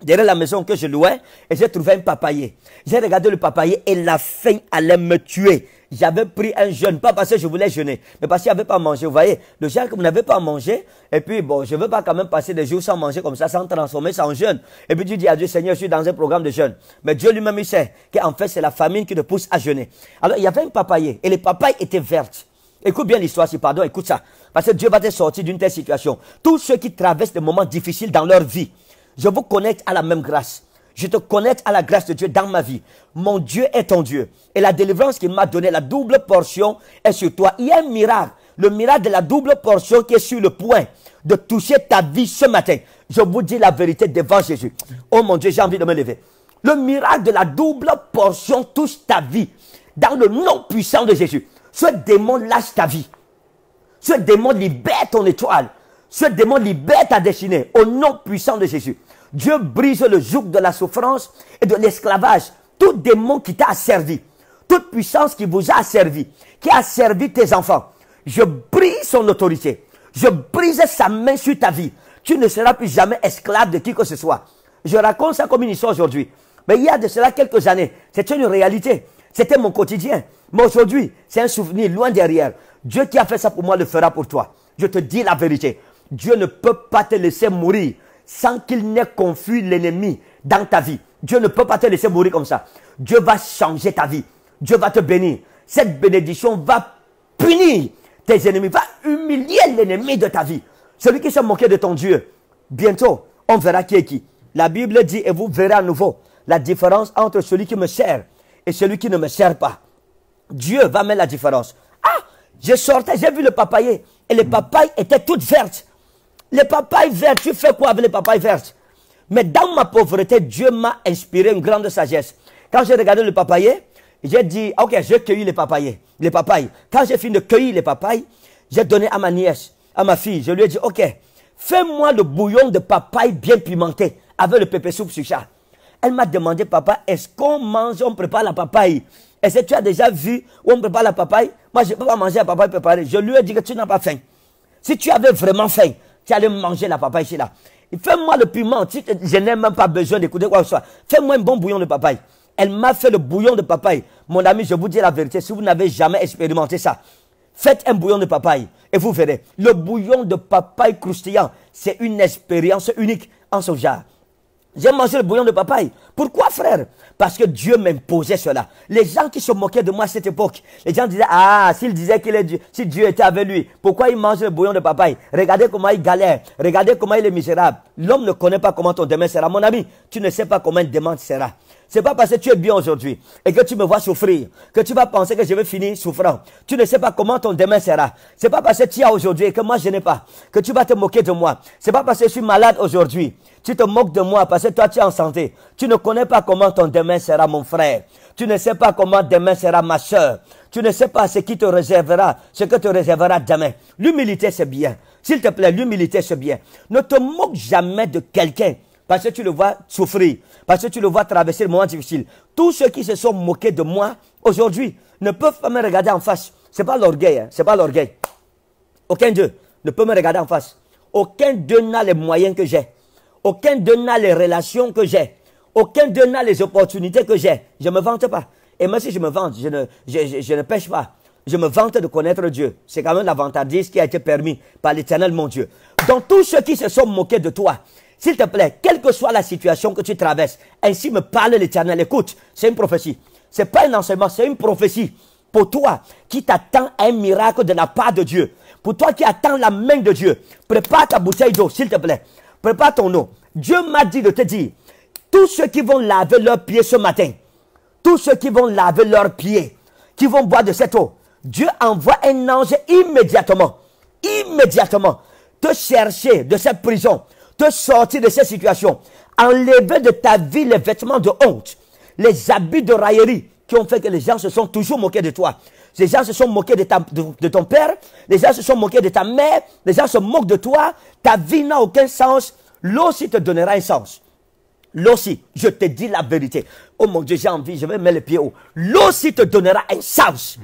derrière la maison que je louais et j'ai trouvé un papayer. J'ai regardé le papayer et la faim allait me tuer. J'avais pris un jeûne, pas parce que je voulais jeûner, mais parce qu'il n'y avait pas mangé. Vous voyez, le genre que vous n'avez pas mangé, et puis bon, je ne veux pas quand même passer des jours sans manger comme ça, sans transformer ça en jeûne. Et puis tu dis à Dieu, Seigneur, je suis dans un programme de jeûne. Mais Dieu lui-même, il sait qu'en fait, c'est la famine qui te pousse à jeûner. Alors, il y avait un papayer, et les papayes étaient vertes. Écoute bien l'histoire, si pardon, écoute ça. Parce que Dieu va te sortir d'une telle situation. Tous ceux qui traversent des moments difficiles dans leur vie, je vous connecte à la même grâce. Je te connecte à la grâce de Dieu dans ma vie. Mon Dieu est ton Dieu. Et la délivrance qu'il m'a donnée, la double portion, est sur toi. Il y a un miracle. Le miracle de la double portion qui est sur le point de toucher ta vie ce matin. Je vous dis la vérité devant Jésus. Oh mon Dieu, j'ai envie de me lever. Le miracle de la double portion touche ta vie. Dans le nom puissant de Jésus. Ce démon lâche ta vie. Ce démon libère ton étoile. Ce démon libère ta destinée au nom puissant de Jésus. Dieu brise le joug de la souffrance et de l'esclavage. Tout démon qui t'a servi, toute puissance qui vous a servi, qui a servi tes enfants, je brise son autorité. Je brise sa main sur ta vie. Tu ne seras plus jamais esclave de qui que ce soit. Je raconte ça comme une histoire aujourd'hui. Mais il y a de cela quelques années, c'était une réalité. C'était mon quotidien. Mais aujourd'hui, c'est un souvenir loin derrière. Dieu qui a fait ça pour moi le fera pour toi. Je te dis la vérité. Dieu ne peut pas te laisser mourir sans qu'il n'ait confus l'ennemi dans ta vie. Dieu ne peut pas te laisser mourir comme ça. Dieu va changer ta vie. Dieu va te bénir. Cette bénédiction va punir tes ennemis, va humilier l'ennemi de ta vie. Celui qui se moquait de ton Dieu. Bientôt, on verra qui est qui. La Bible dit, et vous verrez à nouveau, la différence entre celui qui me sert et celui qui ne me sert pas. Dieu va mettre la différence. Ah, je sortais, j'ai vu le papayer, et les papayes étaient toutes vertes. Les papayes vertes, tu fais quoi avec les papayes vertes Mais dans ma pauvreté, Dieu m'a inspiré une grande sagesse. Quand j'ai regardé le papayer, j'ai dit, ok, j'ai cueilli les papayes. les papayes. Quand j'ai fini de cueillir les papayes, j'ai donné à ma nièce, à ma fille. Je lui ai dit, ok, fais-moi le bouillon de papaye bien pimenté avec le pépé soupe sur Elle m'a demandé, papa, est-ce qu'on mange, on prépare la papaye Est-ce que tu as déjà vu où on prépare la papaye Moi, je ne peux pas manger la papaye préparée. Je lui ai dit que tu n'as pas faim. Si tu avais vraiment faim, tu allais manger la papaye chez là. Fais-moi le piment. Je n'ai même pas besoin d'écouter quoi que ce soit. Fais-moi un bon bouillon de papaye. Elle m'a fait le bouillon de papaye. Mon ami, je vous dis la vérité. Si vous n'avez jamais expérimenté ça, faites un bouillon de papaye et vous verrez. Le bouillon de papaye croustillant, c'est une expérience unique en ce genre. J'ai mangé le bouillon de papaye. Pourquoi, frère parce que Dieu m'imposait cela. Les gens qui se moquaient de moi à cette époque, les gens disaient, ah, s'il disait qu'il est Dieu, si Dieu était avec lui, pourquoi il mange le bouillon de papaye? Regardez comment il galère. Regardez comment il est misérable. L'homme ne connaît pas comment ton demain sera. Mon ami, tu ne sais pas comment demain sera. C'est pas parce que tu es bien aujourd'hui et que tu me vois souffrir que tu vas penser que je vais finir souffrant. Tu ne sais pas comment ton demain sera. C'est pas parce que tu as aujourd'hui et que moi je n'ai pas que tu vas te moquer de moi. C'est pas parce que je suis malade aujourd'hui. Tu te moques de moi parce que toi tu es en santé. Tu ne connais pas comment ton demain sera mon frère. Tu ne sais pas comment demain sera ma soeur. Tu ne sais pas ce qui te réservera, ce que te réservera demain. L'humilité c'est bien. S'il te plaît, l'humilité c'est bien. Ne te moque jamais de quelqu'un parce que tu le vois souffrir, parce que tu le vois traverser le moment difficile. Tous ceux qui se sont moqués de moi aujourd'hui ne peuvent pas me regarder en face. C'est pas l'orgueil, hein? c'est pas l'orgueil. Aucun dieu ne peut me regarder en face. Aucun d'eux n'a les moyens que j'ai. Aucun d'eux n'a les relations que j'ai. Aucun d'eux n'a les opportunités que j'ai. Je ne me vante pas. Et même si je me vante, je ne, je, ne pêche pas. Je me vante de connaître Dieu. C'est quand même l'avantardise qui a été permis par l'éternel mon Dieu. Donc tous ceux qui se sont moqués de toi, s'il te plaît, quelle que soit la situation que tu traverses, ainsi me parle l'Éternel. Écoute, c'est une prophétie. C'est pas un enseignement, c'est une prophétie. Pour toi qui t'attends un miracle de la part de Dieu, pour toi qui attends la main de Dieu, prépare ta bouteille d'eau, s'il te plaît. Prépare ton eau. Dieu m'a dit de te dire, tous ceux qui vont laver leurs pieds ce matin, tous ceux qui vont laver leurs pieds, qui vont boire de cette eau, Dieu envoie un ange immédiatement, immédiatement, te chercher de cette prison, sortir de cette situation. Enlever de ta vie les vêtements de honte, les habits de raillerie qui ont fait que les gens se sont toujours moqués de toi. Les gens se sont moqués de, ta, de, ton père, les gens se sont moqués de ta mère, les gens se moquent de toi. Ta vie n'a aucun sens. L'eau si te donnera un sens. L'eau si je te dis la vérité. Oh mon Dieu, j'ai envie, je vais mettre les pieds haut. L'eau si te donnera un sens.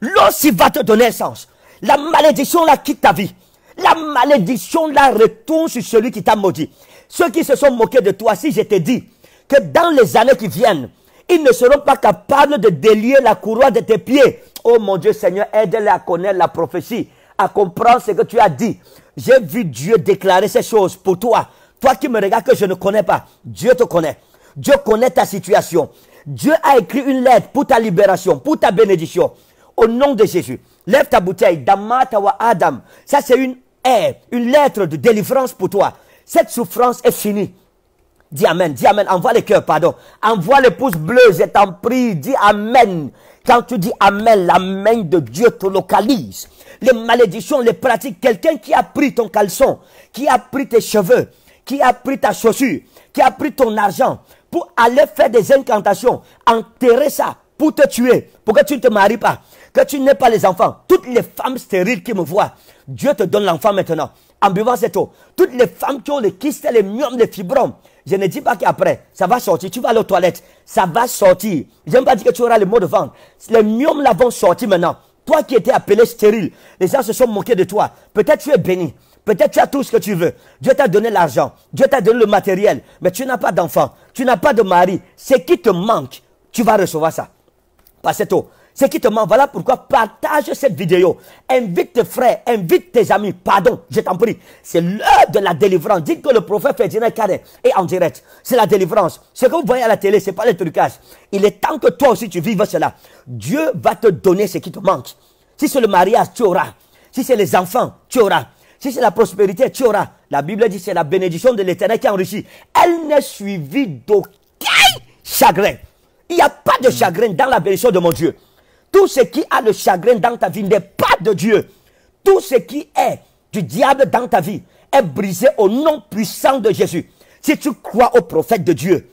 L'eau si va te donner un sens. La malédiction la quitte ta vie. La malédiction là retourne sur celui qui t'a maudit. Ceux qui se sont moqués de toi, si je te dit que dans les années qui viennent, ils ne seront pas capables de délier la courroie de tes pieds. Oh mon Dieu Seigneur, aide-les à connaître la prophétie, à comprendre ce que tu as dit. J'ai vu Dieu déclarer ces choses pour toi. Toi qui me regardes que je ne connais pas, Dieu te connaît. Dieu connaît ta situation. Dieu a écrit une lettre pour ta libération, pour ta bénédiction. Au nom de Jésus. Lève ta bouteille. Damata wa Adam. Ça, c'est une une lettre de délivrance pour toi. Cette souffrance est finie. Dis Amen. Dis Amen. Envoie les cœurs, pardon. Envoie les pouces bleus, je t'en prie. Dis Amen. Quand tu dis Amen, la main de Dieu te localise. Les malédictions, les pratiques. Quelqu'un qui a pris ton caleçon, qui a pris tes cheveux, qui a pris ta chaussure, qui a pris ton argent pour aller faire des incantations, enterrer ça pour te tuer, pour que tu ne te maries pas que tu n'aies pas les enfants. Toutes les femmes stériles qui me voient, Dieu te donne l'enfant maintenant. En buvant cette eau, toutes les femmes qui ont les kystes, les myomes, les fibromes, je ne dis pas qu'après, ça va sortir. Tu vas aller aux toilettes, ça va sortir. Je ne pas dire que tu auras le mot de vente. Les myomes là vont sortir maintenant. Toi qui étais appelé stérile, les gens se sont moqués de toi. Peut-être tu es béni. Peut-être tu as tout ce que tu veux. Dieu t'a donné l'argent. Dieu t'a donné le matériel. Mais tu n'as pas d'enfant. Tu n'as pas de mari. Ce qui te manque, tu vas recevoir ça. Par cette eau ce qui te manque. Voilà pourquoi partage cette vidéo. Invite tes frères, invite tes amis. Pardon, je t'en prie. C'est l'heure de la délivrance. Dites que le prophète Ferdinand Carré et en direct. C'est la délivrance. Ce que vous voyez à la télé, ce n'est pas le trucage. Il est temps que toi aussi tu vives cela. Dieu va te donner ce qui te manque. Si c'est le mariage, tu auras. Si c'est les enfants, tu auras. Si c'est la prospérité, tu auras. La Bible dit que c'est la bénédiction de l'éternel qui enrichit. Elle n'est suivie d'aucun chagrin. Il n'y a pas de chagrin dans la bénédiction de mon Dieu. Tout ce qui a le chagrin dans ta vie n'est pas de Dieu. Tout ce qui est du diable dans ta vie est brisé au nom puissant de Jésus. Si tu crois au prophète de Dieu,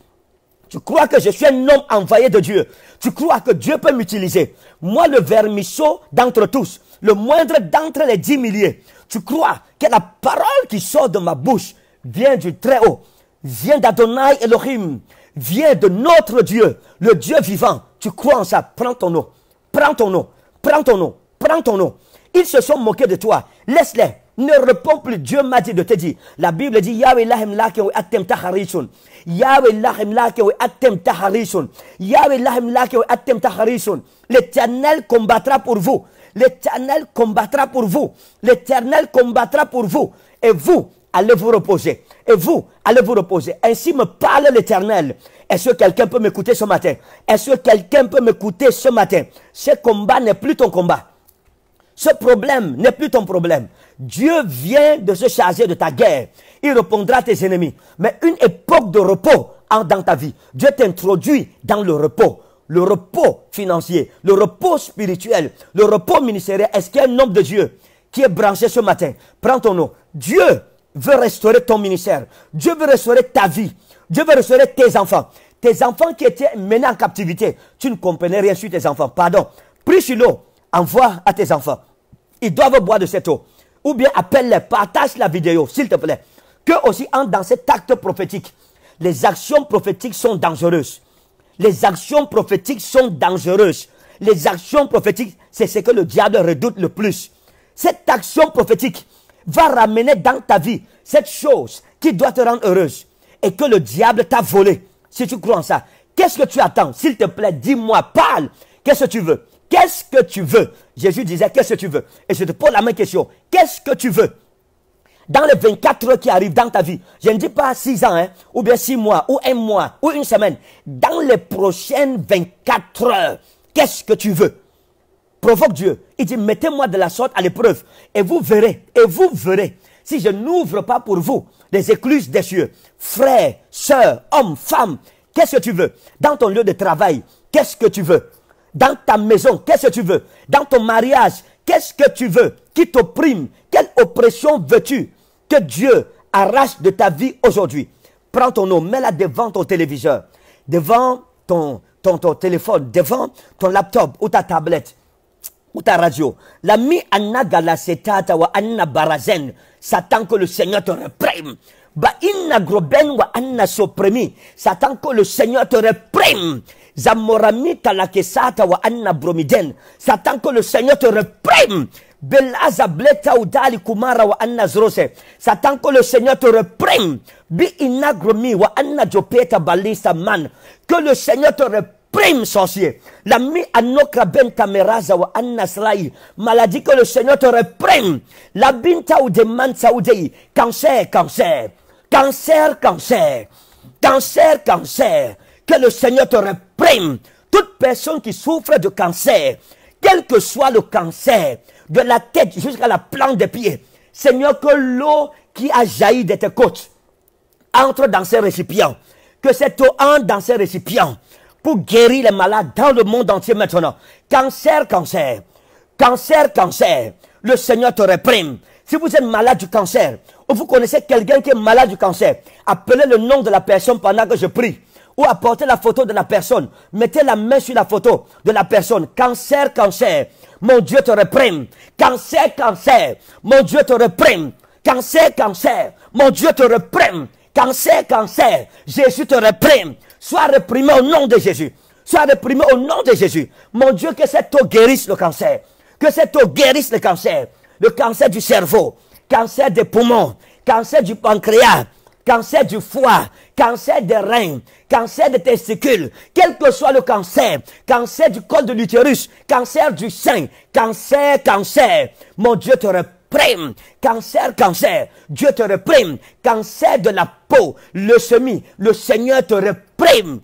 tu crois que je suis un homme envoyé de Dieu. Tu crois que Dieu peut m'utiliser. Moi, le vermisseau d'entre tous, le moindre d'entre les dix milliers. Tu crois que la parole qui sort de ma bouche vient du Très-Haut, vient d'Adonai Elohim, vient de notre Dieu, le Dieu vivant. Tu crois en ça, prends ton eau. Prends ton nom. Prends ton nom. Prends ton nom. Ils se sont moqués de toi. Laisse-les. Ne réponds plus. Dieu m'a dit de te dire. La Bible dit Yahweh Yahweh Yahweh L'éternel combattra pour vous. L'éternel combattra pour vous. L'éternel combattra pour vous. Et vous, allez vous reposer. Et vous, allez vous reposer. Ainsi me parle l'éternel. Est-ce que quelqu'un peut m'écouter ce matin Est-ce que quelqu'un peut m'écouter ce matin Ce combat n'est plus ton combat. Ce problème n'est plus ton problème. Dieu vient de se charger de ta guerre. Il répondra à tes ennemis. Mais une époque de repos dans ta vie. Dieu t'introduit dans le repos le repos financier, le repos spirituel, le repos ministériel. Est-ce qu'il y a un homme de Dieu qui est branché ce matin Prends ton nom. Dieu veut restaurer ton ministère. Dieu veut restaurer ta vie. Dieu veut recevoir tes enfants. Tes enfants qui étaient menés en captivité. Tu ne comprenais rien sur tes enfants. Pardon. Prie sur l'eau. Envoie à tes enfants. Ils doivent boire de cette eau. Ou bien appelle-les. Partage la vidéo, s'il te plaît. Que aussi en dans cet acte prophétique. Les actions prophétiques sont dangereuses. Les actions prophétiques sont dangereuses. Les actions prophétiques, c'est ce que le diable redoute le plus. Cette action prophétique va ramener dans ta vie cette chose qui doit te rendre heureuse et que le diable t'a volé, si tu crois en ça, qu'est-ce que tu attends S'il te plaît, dis-moi, parle. Qu'est-ce que tu veux Qu'est-ce que tu veux Jésus disait, qu'est-ce que tu veux Et je te pose la même question. Qu'est-ce que tu veux Dans les 24 heures qui arrivent dans ta vie, je ne dis pas 6 ans, hein, ou bien 6 mois, ou un mois, ou une semaine. Dans les prochaines 24 heures, qu'est-ce que tu veux Provoque Dieu. Il dit, mettez-moi de la sorte à l'épreuve. Et vous verrez, et vous verrez, si je n'ouvre pas pour vous les écluses des cieux, Frère, sœur, homme, femme, Qu'est-ce que tu veux Dans ton lieu de travail, qu'est-ce que tu veux Dans ta maison, qu'est-ce que tu veux Dans ton mariage, qu'est-ce que tu veux Qui t'opprime Quelle oppression veux-tu que Dieu arrache de ta vie aujourd'hui Prends ton nom, mets-la devant ton téléviseur, devant ton, ton, téléphone, devant ton laptop ou ta tablette ou ta radio. L'ami Anna Galasetata ou Anna Barazen Satan que le Seigneur te réprime. Ba inna groben wa anna sopremi. Satan que le Seigneur te réprime. Zamorami talakesata wa anna bromiden. Satan que le Seigneur te réprime. Belaza bleta udali kumara wa anna zrose. Satan que le Seigneur te réprime. Bi inagromi wa anna jopeta balisa man. Que le Seigneur te réprime prime sorcier. La mi ben wa Maladie que le Seigneur te reprime. La binta ou demande Cancer, cancer. Cancer, cancer. Cancer, cancer. Que le Seigneur te reprime. Toute personne qui souffre de cancer, quel que soit le cancer, de la tête jusqu'à la plante des pieds, Seigneur, que l'eau qui a jailli de tes côtes entre dans ces récipients. Que cette eau entre dans ces récipients pour guérir les malades dans le monde entier maintenant. Cancer, cancer. Cancer, cancer. Le Seigneur te réprime. Si vous êtes malade du cancer, ou vous connaissez quelqu'un qui est malade du cancer, appelez le nom de la personne pendant que je prie. Ou apportez la photo de la personne. Mettez la main sur la photo de la personne. Cancer, cancer. Mon Dieu te réprime. Cancer, cancer. Mon Dieu te réprime. Cancer, cancer. Mon Dieu te réprime. Cancer, cancer. Jésus te réprime. Sois réprimé au nom de Jésus. Sois réprimé au nom de Jésus. Mon Dieu, que cette eau guérisse le cancer. Que cette eau guérisse le cancer. Le cancer du cerveau, cancer des poumons, cancer du pancréas, cancer du foie, cancer des reins, cancer des testicules, quel que soit le cancer, cancer du col de l'utérus, cancer du sein, cancer, cancer. Mon Dieu te Reprime, Cancer, cancer, Dieu te réprime. Cancer de la peau, le semis, le Seigneur te réprime.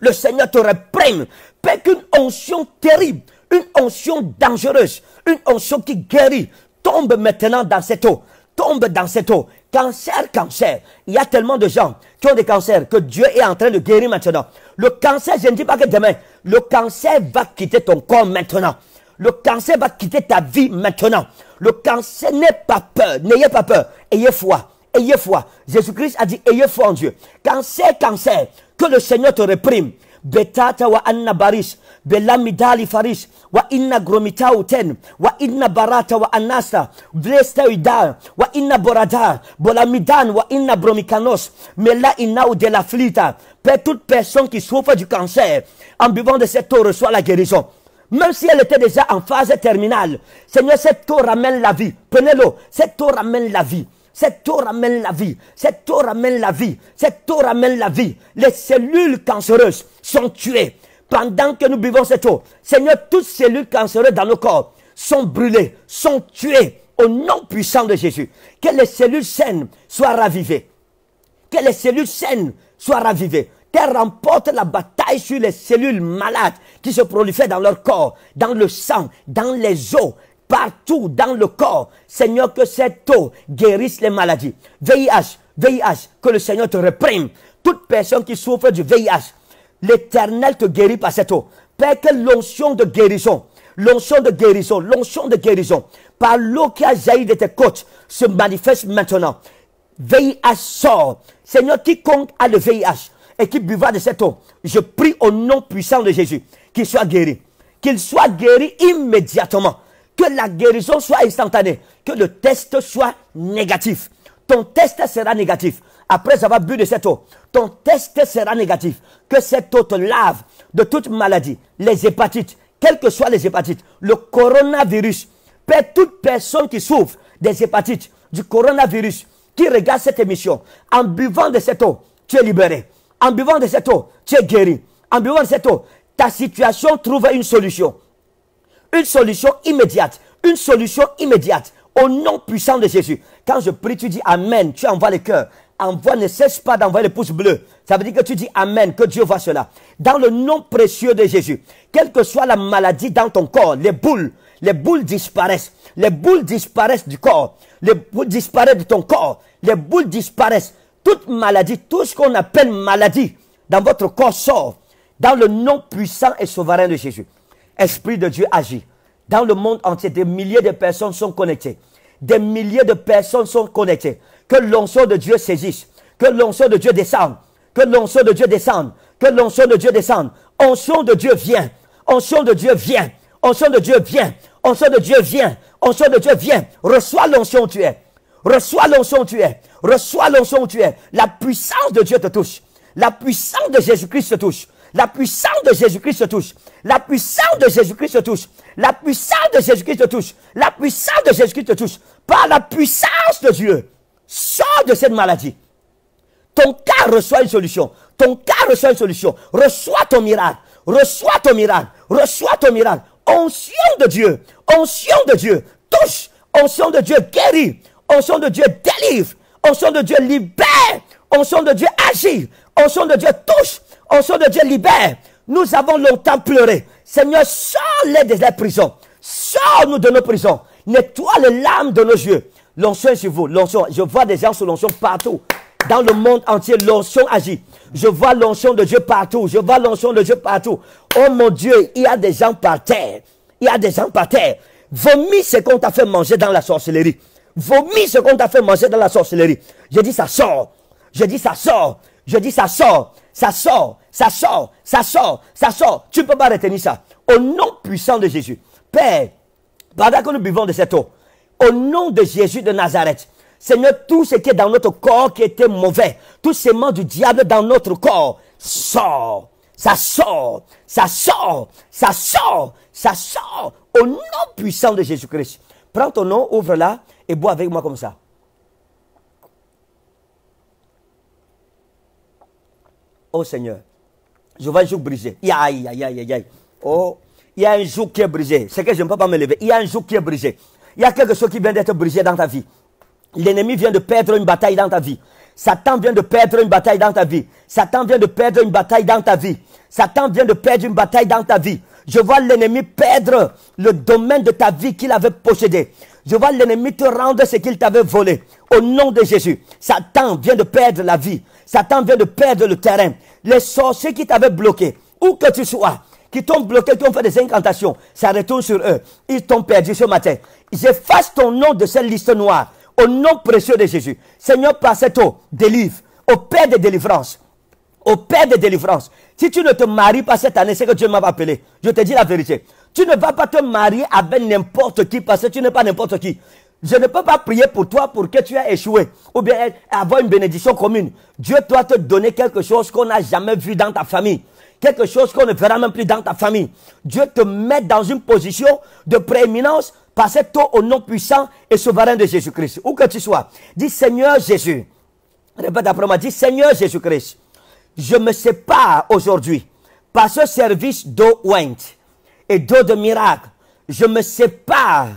Le Seigneur te réprime. Paix qu'une onction terrible, une onction dangereuse, une onction qui guérit, tombe maintenant dans cette eau. Tombe dans cette eau. Cancer, cancer. Il y a tellement de gens qui ont des cancers que Dieu est en train de guérir maintenant. Le cancer, je ne dis pas que demain, le cancer va quitter ton corps maintenant. Le cancer va quitter ta vie maintenant. Le cancer n'est pas peur. N'ayez pas peur. Ayez foi. Ayez foi. Jésus-Christ a dit, ayez foi en Dieu. Cancer, cancer, que le Seigneur te réprime. Betata wa anna baris, belamidali farish wa inna gromita uten, wa inna barata wa anasta, vresta ida, wa inna borada, bolamidan, wa inna bromikanos, mela inna ou de la flita. Père, toute personne qui souffre du cancer, en buvant de cette eau reçoit la guérison même si elle était déjà en phase terminale. Seigneur, cette eau ramène la vie. prenez l'eau. Cette eau ramène la vie. Cette eau ramène la vie. Cette eau ramène la vie. Cette eau ramène la vie. Les cellules cancéreuses sont tuées pendant que nous buvons cette eau. Seigneur, toutes cellules cancéreuses dans nos corps sont brûlées, sont tuées au nom puissant de Jésus. Que les cellules saines soient ravivées. Que les cellules saines soient ravivées. Qu'elles remportent la bataille sur les cellules malades qui se prolifèrent dans leur corps, dans le sang, dans les os, partout dans le corps. Seigneur, que cette eau guérisse les maladies. VIH, VIH, que le Seigneur te réprime. Toute personne qui souffre du VIH, l'Éternel te guérit par cette eau. Père, que l'onction de guérison, l'onction de guérison, l'onction de guérison, par l'eau qui a jailli de tes côtes, se manifeste maintenant. VIH sort. Seigneur, quiconque a le VIH et qui buva de cette eau, je prie au nom puissant de Jésus qu'il soit guéri. Qu'il soit guéri immédiatement. Que la guérison soit instantanée. Que le test soit négatif. Ton test sera négatif. Après avoir bu de cette eau, ton test sera négatif. Que cette eau te lave de toute maladie, les hépatites, quelles que soient les hépatites, le coronavirus. Toute personne qui souffre des hépatites, du coronavirus, qui regarde cette émission, en buvant de cette eau, tu es libéré. En buvant de cette eau, tu es guéri. En buvant de cette eau, situation trouve une solution. Une solution immédiate. Une solution immédiate. Au nom puissant de Jésus. Quand je prie, tu dis Amen. Tu envoies le cœur. Envoie, ne cesse pas d'envoyer le pouce bleu. Ça veut dire que tu dis Amen, que Dieu voit cela. Dans le nom précieux de Jésus, quelle que soit la maladie dans ton corps, les boules, les boules disparaissent. Les boules disparaissent du corps. Les boules disparaissent de ton corps. Les boules disparaissent. Toute maladie, tout ce qu'on appelle maladie dans votre corps sort dans le nom puissant et souverain de Jésus, Esprit de Dieu agit. Dans le monde entier, des milliers de personnes sont connectées. Des milliers de personnes sont connectées. Que l'onceau de Dieu saisisse. Que l'onceau de Dieu descende. Que l'onceau de Dieu descende. Que l'onceau de Dieu descende. Onction de Dieu vient. Onction de Dieu vient. Onction de Dieu vient. Onction de Dieu vient. Onction de Dieu vient. Reçois l'onction tu es. Reçois où tu es. Reçois où tu es. La puissance de Dieu te touche. La puissance de Jésus-Christ te touche. La puissance de Jésus-Christ se touche. La puissance de Jésus-Christ se touche. La puissance de Jésus-Christ se touche. La puissance de Jésus-Christ se touche. Par la puissance de Dieu, sors de cette maladie. Ton cas reçoit une solution. Ton cas reçoit une solution. Reçois ton miracle. Reçois ton miracle. Reçois ton miracle. Onction de Dieu. Onction de Dieu. Touche. Onction de Dieu guérit. Onction de Dieu délivre. Onction de Dieu libère. Onction de Dieu agit. Onction de Dieu touche. Au de Dieu libère. Nous avons longtemps pleuré. Seigneur, sors-les de la prison. Sors-nous de nos prisons. Nettoie les larmes de nos yeux. L'onction sur vous. L'onction. Je vois des gens sous l'onction partout. Dans le monde entier, l'onction agit. Je vois l'onction de Dieu partout. Je vois l'onction de Dieu partout. Oh mon Dieu, il y a des gens par terre. Il y a des gens par terre. Vomis ce qu'on t'a fait manger dans la sorcellerie. Vomis ce qu'on t'a fait manger dans la sorcellerie. Je dis ça sort. Je dis ça sort. Je dis ça sort ça sort, ça sort, ça sort, ça sort. Tu ne peux pas retenir ça. Au nom puissant de Jésus. Père, pendant que nous buvons de cette eau, au nom de Jésus de Nazareth, Seigneur, tout ce qui est dans notre corps qui était mauvais, tout sément du diable dans notre corps, sort. Ça sort, ça sort, ça sort, ça sort. Au nom puissant de Jésus-Christ. Prends ton nom, ouvre-la et bois avec moi comme ça. oh Seigneur, je vois un jour brisé. Aïe, aïe, aïe, aïe, Oh, il y a un jour qui est brisé. C'est que je ne peux pas me lever. Il y a un jour qui est brisé. Il y a quelque chose qui vient d'être brisé dans ta vie. L'ennemi vient de perdre une bataille dans ta vie. Satan vient de perdre une bataille dans ta vie. Satan vient de perdre une bataille dans ta vie. Satan vient de perdre une bataille dans ta vie. Je vois l'ennemi perdre le domaine de ta vie qu'il avait possédé. Je vois l'ennemi te rendre ce qu'il t'avait volé. Au nom de Jésus, Satan vient de perdre la vie. Satan vient de perdre le terrain. Les sorciers qui t'avaient bloqué, où que tu sois, qui t'ont bloqué, qui ont fait des incantations, ça retourne sur eux. Ils t'ont perdu ce matin. J'efface ton nom de cette liste noire. Au nom précieux de Jésus. Seigneur, passe cette eau, délivre. Au Père des délivrances. Au Père des délivrances. Si tu ne te maries pas cette année, c'est que Dieu m'a appelé. Je te dis la vérité. Tu ne vas pas te marier avec n'importe qui parce que tu n'es pas n'importe qui. Je ne peux pas prier pour toi pour que tu aies échoué ou bien avoir une bénédiction commune. Dieu doit te donner quelque chose qu'on n'a jamais vu dans ta famille. Quelque chose qu'on ne verra même plus dans ta famille. Dieu te met dans une position de prééminence par toi au nom puissant et souverain de Jésus-Christ. Où que tu sois, dis Seigneur Jésus. Répète après moi, dis Seigneur Jésus-Christ. Je me sépare aujourd'hui par ce service d'Oint et d'eau de miracle. Je me sépare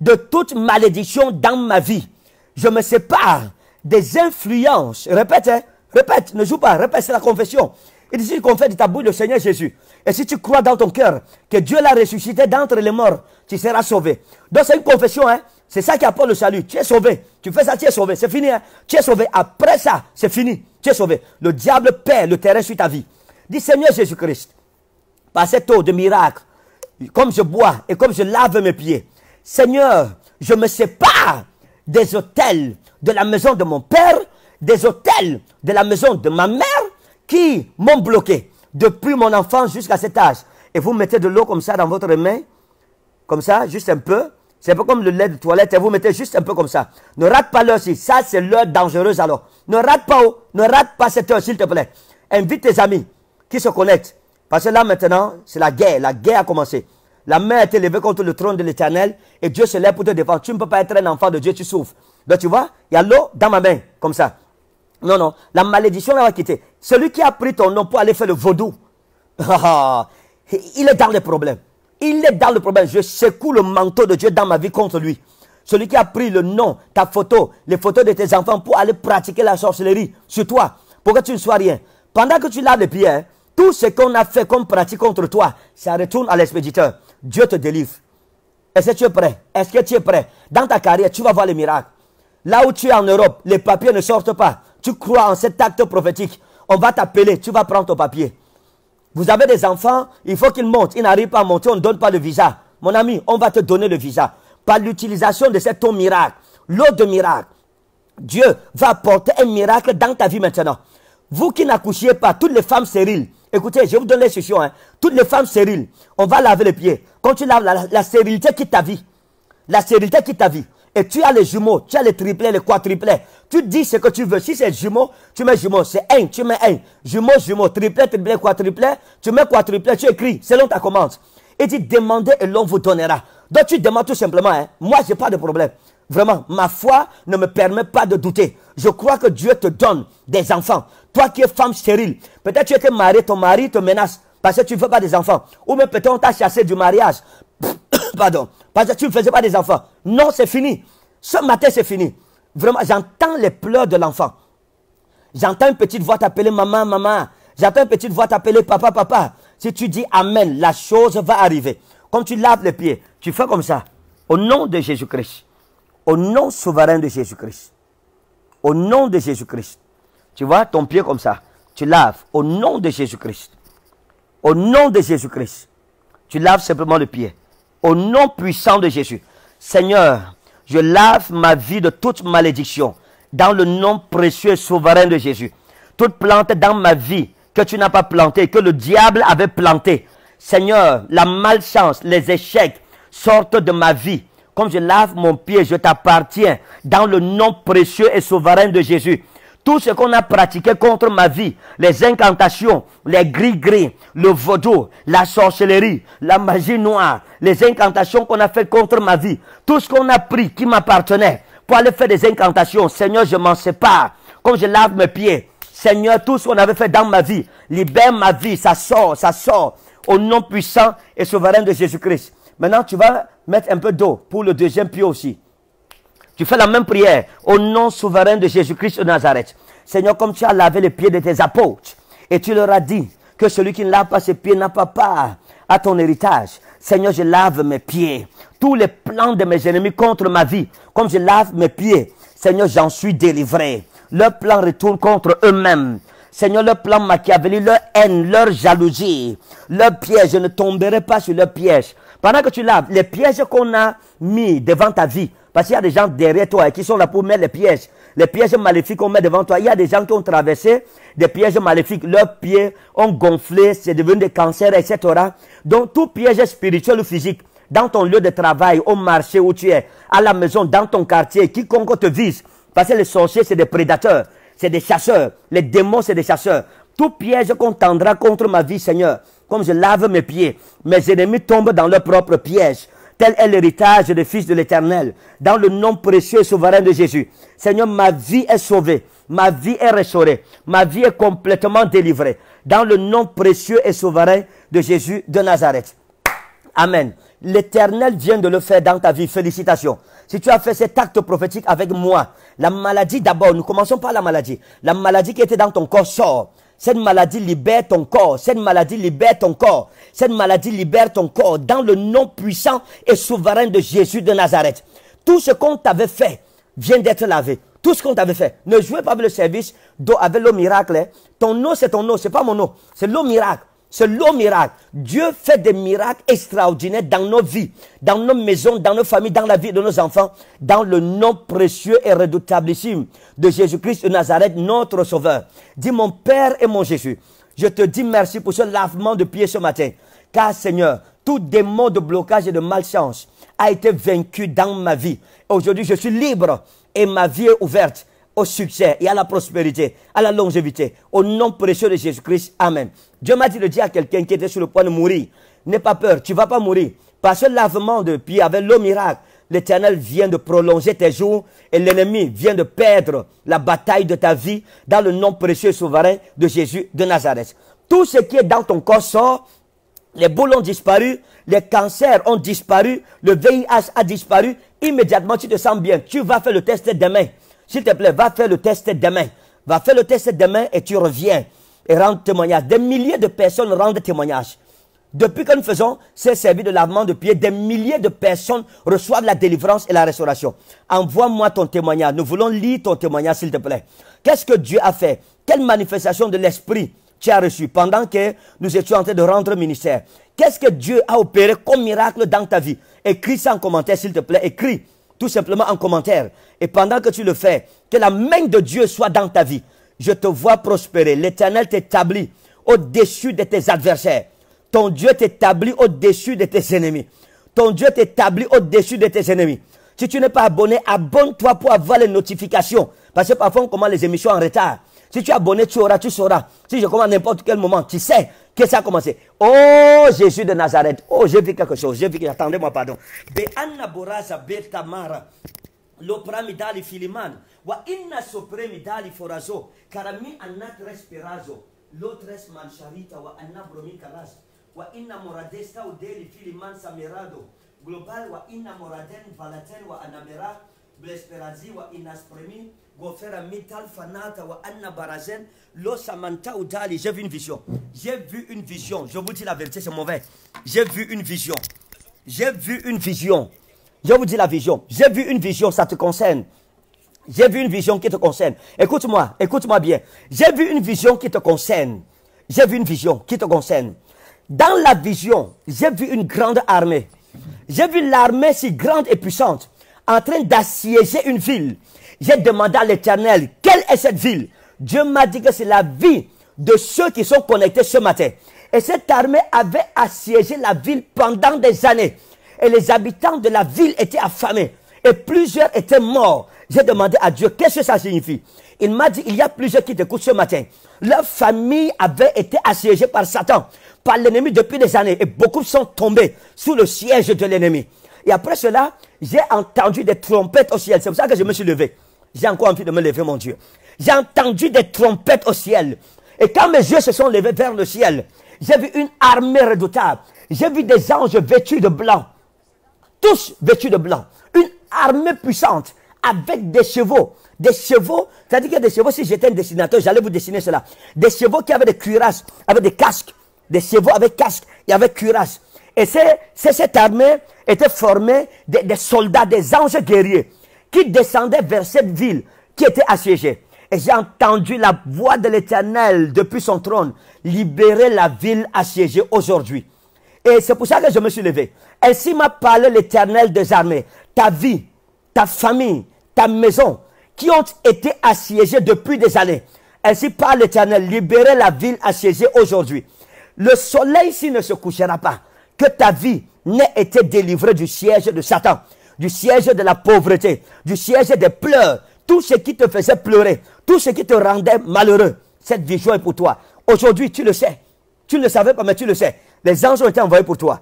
de toute malédiction dans ma vie. Je me sépare des influences. Répète, hein. répète, ne joue pas, répète, c'est la confession. Il dit, si tu confesses de ta le Seigneur Jésus, et si tu crois dans ton cœur que Dieu l'a ressuscité d'entre les morts, tu seras sauvé. Donc c'est une confession, hein. C'est ça qui apporte le salut. Tu es sauvé. Tu fais ça, tu es sauvé. C'est fini, hein. Tu es sauvé. Après ça, c'est fini. Tu es sauvé. Le diable perd le terrain sur ta vie. Dis Seigneur Jésus-Christ, par cette eau de miracle, comme je bois et comme je lave mes pieds, Seigneur, je me sépare des hôtels de la maison de mon père, des hôtels de la maison de ma mère qui m'ont bloqué depuis mon enfance jusqu'à cet âge. Et vous mettez de l'eau comme ça dans votre main, comme ça, juste un peu. C'est pas comme le lait de toilette, et vous mettez juste un peu comme ça. Ne rate pas l'heure si ça c'est l'heure dangereuse alors. Ne rate pas, ne rate pas cette heure s'il te plaît. Invite tes amis qui se connaissent. Parce que là maintenant, c'est la guerre. La guerre a commencé. La main a été levée contre le trône de l'éternel et Dieu se lève pour te défendre. Tu ne peux pas être un enfant de Dieu, tu souffres. Donc tu vois, il y a l'eau dans ma main, comme ça. Non, non, la malédiction va quitter. Celui qui a pris ton nom pour aller faire le vaudou, il est dans le problème. Il est dans le problème. Je secoue le manteau de Dieu dans ma vie contre lui. Celui qui a pris le nom, ta photo, les photos de tes enfants pour aller pratiquer la sorcellerie sur toi, pour que tu ne sois rien. Pendant que tu laves les pieds, tout ce qu'on a fait comme pratique contre toi, ça retourne à l'expéditeur. Dieu te délivre. Est-ce que tu es prêt Est-ce que tu es prêt Dans ta carrière, tu vas voir le miracle. Là où tu es en Europe, les papiers ne sortent pas. Tu crois en cet acte prophétique. On va t'appeler, tu vas prendre ton papier. Vous avez des enfants, il faut qu'ils montent. Ils n'arrivent pas à monter, on ne donne pas le visa. Mon ami, on va te donner le visa. Par l'utilisation de cet eau miracle, l'eau de miracle, Dieu va apporter un miracle dans ta vie maintenant. Vous qui n'accouchiez pas, toutes les femmes stériles, Écoutez, je vous donne les hein. Toutes les femmes stériles, on va laver les pieds. Quand tu laves, la, la stérilité quitte ta vie. La stérilité quitte ta vie. Et tu as les jumeaux, tu as les triplets, les quadruplets. Tu dis ce que tu veux. Si c'est jumeaux, tu mets jumeaux. C'est un, tu mets un. Jumeaux, jumeaux, triplet, triplet, quadruplet. Tu mets quadriplet, tu écris selon ta commande. Et tu demandez et l'on vous donnera. Donc tu demandes tout simplement. Hein. Moi, Moi, n'ai pas de problème. Vraiment, ma foi ne me permet pas de douter. Je crois que Dieu te donne des enfants. Toi qui es femme stérile, peut-être tu es que ton mari te menace parce que tu ne veux pas des enfants. Ou même peut-être on t'a chassé du mariage. Pardon. Parce que tu ne faisais pas des enfants. Non, c'est fini. Ce matin, c'est fini. Vraiment, j'entends les pleurs de l'enfant. J'entends une petite voix t'appeler maman, maman. J'entends une petite voix t'appeler papa, papa. Si tu dis Amen, la chose va arriver. Quand tu laves les pieds, tu fais comme ça. Au nom de Jésus-Christ au nom souverain de Jésus-Christ. Au nom de Jésus-Christ. Tu vois ton pied comme ça. Tu laves au nom de Jésus-Christ. Au nom de Jésus-Christ. Tu laves simplement le pied. Au nom puissant de Jésus. Seigneur, je lave ma vie de toute malédiction. Dans le nom précieux et souverain de Jésus. Toute plante dans ma vie que tu n'as pas plantée, que le diable avait plantée. Seigneur, la malchance, les échecs sortent de ma vie comme je lave mon pied, je t'appartiens dans le nom précieux et souverain de Jésus. Tout ce qu'on a pratiqué contre ma vie, les incantations, les gris-gris, le vaudou, la sorcellerie, la magie noire, les incantations qu'on a fait contre ma vie, tout ce qu'on a pris qui m'appartenait pour aller faire des incantations, Seigneur, je m'en sépare, comme je lave mes pieds. Seigneur, tout ce qu'on avait fait dans ma vie, libère ma vie, ça sort, ça sort, au nom puissant et souverain de Jésus-Christ. Maintenant, tu vas mettre un peu d'eau pour le deuxième pied aussi. Tu fais la même prière au nom souverain de Jésus-Christ de Nazareth. Seigneur, comme tu as lavé les pieds de tes apôtres et tu leur as dit que celui qui ne lave pas ses pieds n'a pas part à ton héritage. Seigneur, je lave mes pieds. Tous les plans de mes ennemis contre ma vie, comme je lave mes pieds, Seigneur, j'en suis délivré. Leur plan retourne contre eux-mêmes. Seigneur, le plan machiavélique, leur haine, leur jalousie, leur piège, je ne tomberai pas sur leur piège. Pendant que tu laves, les pièges qu'on a mis devant ta vie, parce qu'il y a des gens derrière toi qui sont là pour mettre les pièges, les pièges maléfiques qu'on met devant toi. Il y a des gens qui ont traversé des pièges maléfiques, leurs pieds ont gonflé, c'est devenu des cancers, etc. Donc tout piège spirituel ou physique, dans ton lieu de travail, au marché où tu es, à la maison, dans ton quartier, quiconque te vise, parce que les sorciers, c'est des prédateurs c'est des chasseurs. Les démons, c'est des chasseurs. Tout piège qu'on tendra contre ma vie, Seigneur, comme je lave mes pieds, mes ennemis tombent dans leur propre piège. Tel est l'héritage des fils de l'Éternel, dans le nom précieux et souverain de Jésus. Seigneur, ma vie est sauvée, ma vie est restaurée, ma vie est complètement délivrée, dans le nom précieux et souverain de Jésus de Nazareth. Amen. L'Éternel vient de le faire dans ta vie. Félicitations. Si tu as fait cet acte prophétique avec moi, la maladie d'abord, nous commençons par la maladie. La maladie qui était dans ton corps sort. Cette maladie libère ton corps. Cette maladie libère ton corps. Cette maladie libère ton corps dans le nom puissant et souverain de Jésus de Nazareth. Tout ce qu'on t'avait fait vient d'être lavé. Tout ce qu'on t'avait fait. Ne jouez pas avec le service d'eau, avec l'eau miracle. Hein. Ton eau, c'est ton eau. C'est pas mon eau. C'est l'eau miracle. C'est l'eau miracle. Dieu fait des miracles extraordinaires dans nos vies, dans nos maisons, dans nos familles, dans la vie de nos enfants, dans le nom précieux et redoutablissime de Jésus-Christ de Nazareth, notre Sauveur. Dis mon Père et mon Jésus, je te dis merci pour ce lavement de pied ce matin. Car Seigneur, tout démon de blocage et de malchance a été vaincu dans ma vie. Aujourd'hui, je suis libre et ma vie est ouverte au succès et à la prospérité, à la longévité. Au nom précieux de Jésus-Christ, Amen. Dieu m'a dit de dire à quelqu'un qui était sur le point de mourir, n'aie pas peur, tu vas pas mourir. Par ce lavement de pied avec l'eau miracle, l'Éternel vient de prolonger tes jours et l'ennemi vient de perdre la bataille de ta vie dans le nom précieux et souverain de Jésus de Nazareth. Tout ce qui est dans ton corps sort, les boules ont disparu, les cancers ont disparu, le VIH a disparu. Immédiatement, tu te sens bien. Tu vas faire le test demain. S'il te plaît, va faire le test demain. Va faire le test demain et tu reviens et rends témoignage. Des milliers de personnes rendent témoignage. Depuis que nous faisons ces services de lavement de pieds, des milliers de personnes reçoivent la délivrance et la restauration. Envoie-moi ton témoignage. Nous voulons lire ton témoignage, s'il te plaît. Qu'est-ce que Dieu a fait Quelle manifestation de l'Esprit tu as reçu pendant que nous étions en train de rendre ministère Qu'est-ce que Dieu a opéré comme miracle dans ta vie Écris ça en commentaire, s'il te plaît. Écris tout simplement en commentaire. Et pendant que tu le fais, que la main de Dieu soit dans ta vie. Je te vois prospérer. L'Éternel t'établit au-dessus de tes adversaires. Ton Dieu t'établit au-dessus de tes ennemis. Ton Dieu t'établit au-dessus de tes ennemis. Si tu n'es pas abonné, abonne-toi pour avoir les notifications. Parce que parfois, on commence les émissions en retard. Si tu es abonné, tu auras, tu sauras. Si je commence à n'importe quel moment, tu sais que ça a commencé. Oh Jésus de Nazareth. Oh, j'ai vu quelque chose. J'ai vu. Attendez-moi, pardon. Be Anna loprami dali filiman wa inna sopremi dali forazo karami annat respirazo es mancharita, wa annabromi kalas wa inna moradesta udeli filiman samerado. global wa inna moraden valaten wa anamera blesperazi wa inaspremi anna barazen J'ai vu une vision. J'ai vu une vision. Je vous dis la vérité, c'est mauvais. J'ai vu une vision. J'ai vu une vision. Je vous dis la vision. J'ai vu une vision, ça te concerne. J'ai vu une vision qui te concerne. Écoute-moi, écoute-moi bien. J'ai vu une vision qui te concerne. J'ai vu une vision qui te concerne. Dans la vision, j'ai vu une grande armée. J'ai vu l'armée si grande et puissante en train d'assiéger une ville. J'ai demandé à l'Éternel, quelle est cette ville Dieu m'a dit que c'est la vie de ceux qui sont connectés ce matin. Et cette armée avait assiégé la ville pendant des années. Et les habitants de la ville étaient affamés. Et plusieurs étaient morts. J'ai demandé à Dieu, qu'est-ce que ça signifie Il m'a dit, il y a plusieurs qui t'écoutent ce matin. Leur famille avait été assiégée par Satan, par l'ennemi depuis des années. Et beaucoup sont tombés sous le siège de l'ennemi. Et après cela, j'ai entendu des trompettes au ciel. C'est pour ça que je me suis levé j'ai encore envie de me lever, mon Dieu. J'ai entendu des trompettes au ciel. Et quand mes yeux se sont levés vers le ciel, j'ai vu une armée redoutable. J'ai vu des anges vêtus de blanc. Tous vêtus de blanc. Une armée puissante avec des chevaux. Des chevaux, c'est-à-dire que des chevaux, si j'étais un dessinateur, j'allais vous dessiner cela. Des chevaux qui avaient des cuirasses, avec des casques. Des chevaux avec casque et avec cuirasses. Et c'est, cette armée était formée des de soldats, des anges guerriers qui descendait vers cette ville qui était assiégée. Et j'ai entendu la voix de l'Éternel depuis son trône libérer la ville assiégée aujourd'hui. Et c'est pour ça que je me suis levé. Ainsi m'a parlé l'Éternel des armées. Ta vie, ta famille, ta maison, qui ont été assiégées depuis des années. Ainsi parle l'Éternel, libérer la ville assiégée aujourd'hui. Le soleil ici ne se couchera pas. Que ta vie n'ait été délivrée du siège de Satan du siège de la pauvreté, du siège des pleurs, tout ce qui te faisait pleurer, tout ce qui te rendait malheureux. Cette vision est pour toi. Aujourd'hui, tu le sais. Tu ne le savais pas, mais tu le sais. Les anges ont été envoyés pour toi.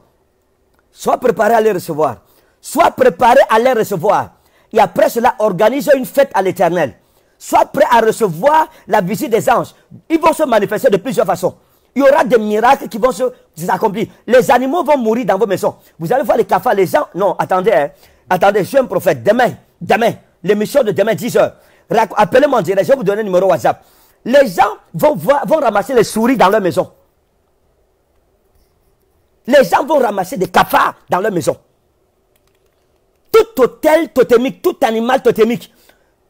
Sois préparé à les recevoir. Sois préparé à les recevoir. Et après cela, organise une fête à l'éternel. Sois prêt à recevoir la visite des anges. Ils vont se manifester de plusieurs façons. Il y aura des miracles qui vont se accomplir. Les animaux vont mourir dans vos maisons. Vous allez voir les cafards, les gens. Non, attendez. Hein. Attendez, je suis un prophète. Demain, demain, l'émission de demain, 10h. Appelez-moi en direct, je vais vous donner le numéro WhatsApp. Les gens vont, vont ramasser les souris dans leur maison. Les gens vont ramasser des cafards dans leur maison. Tout hôtel totémique, tout animal totémique,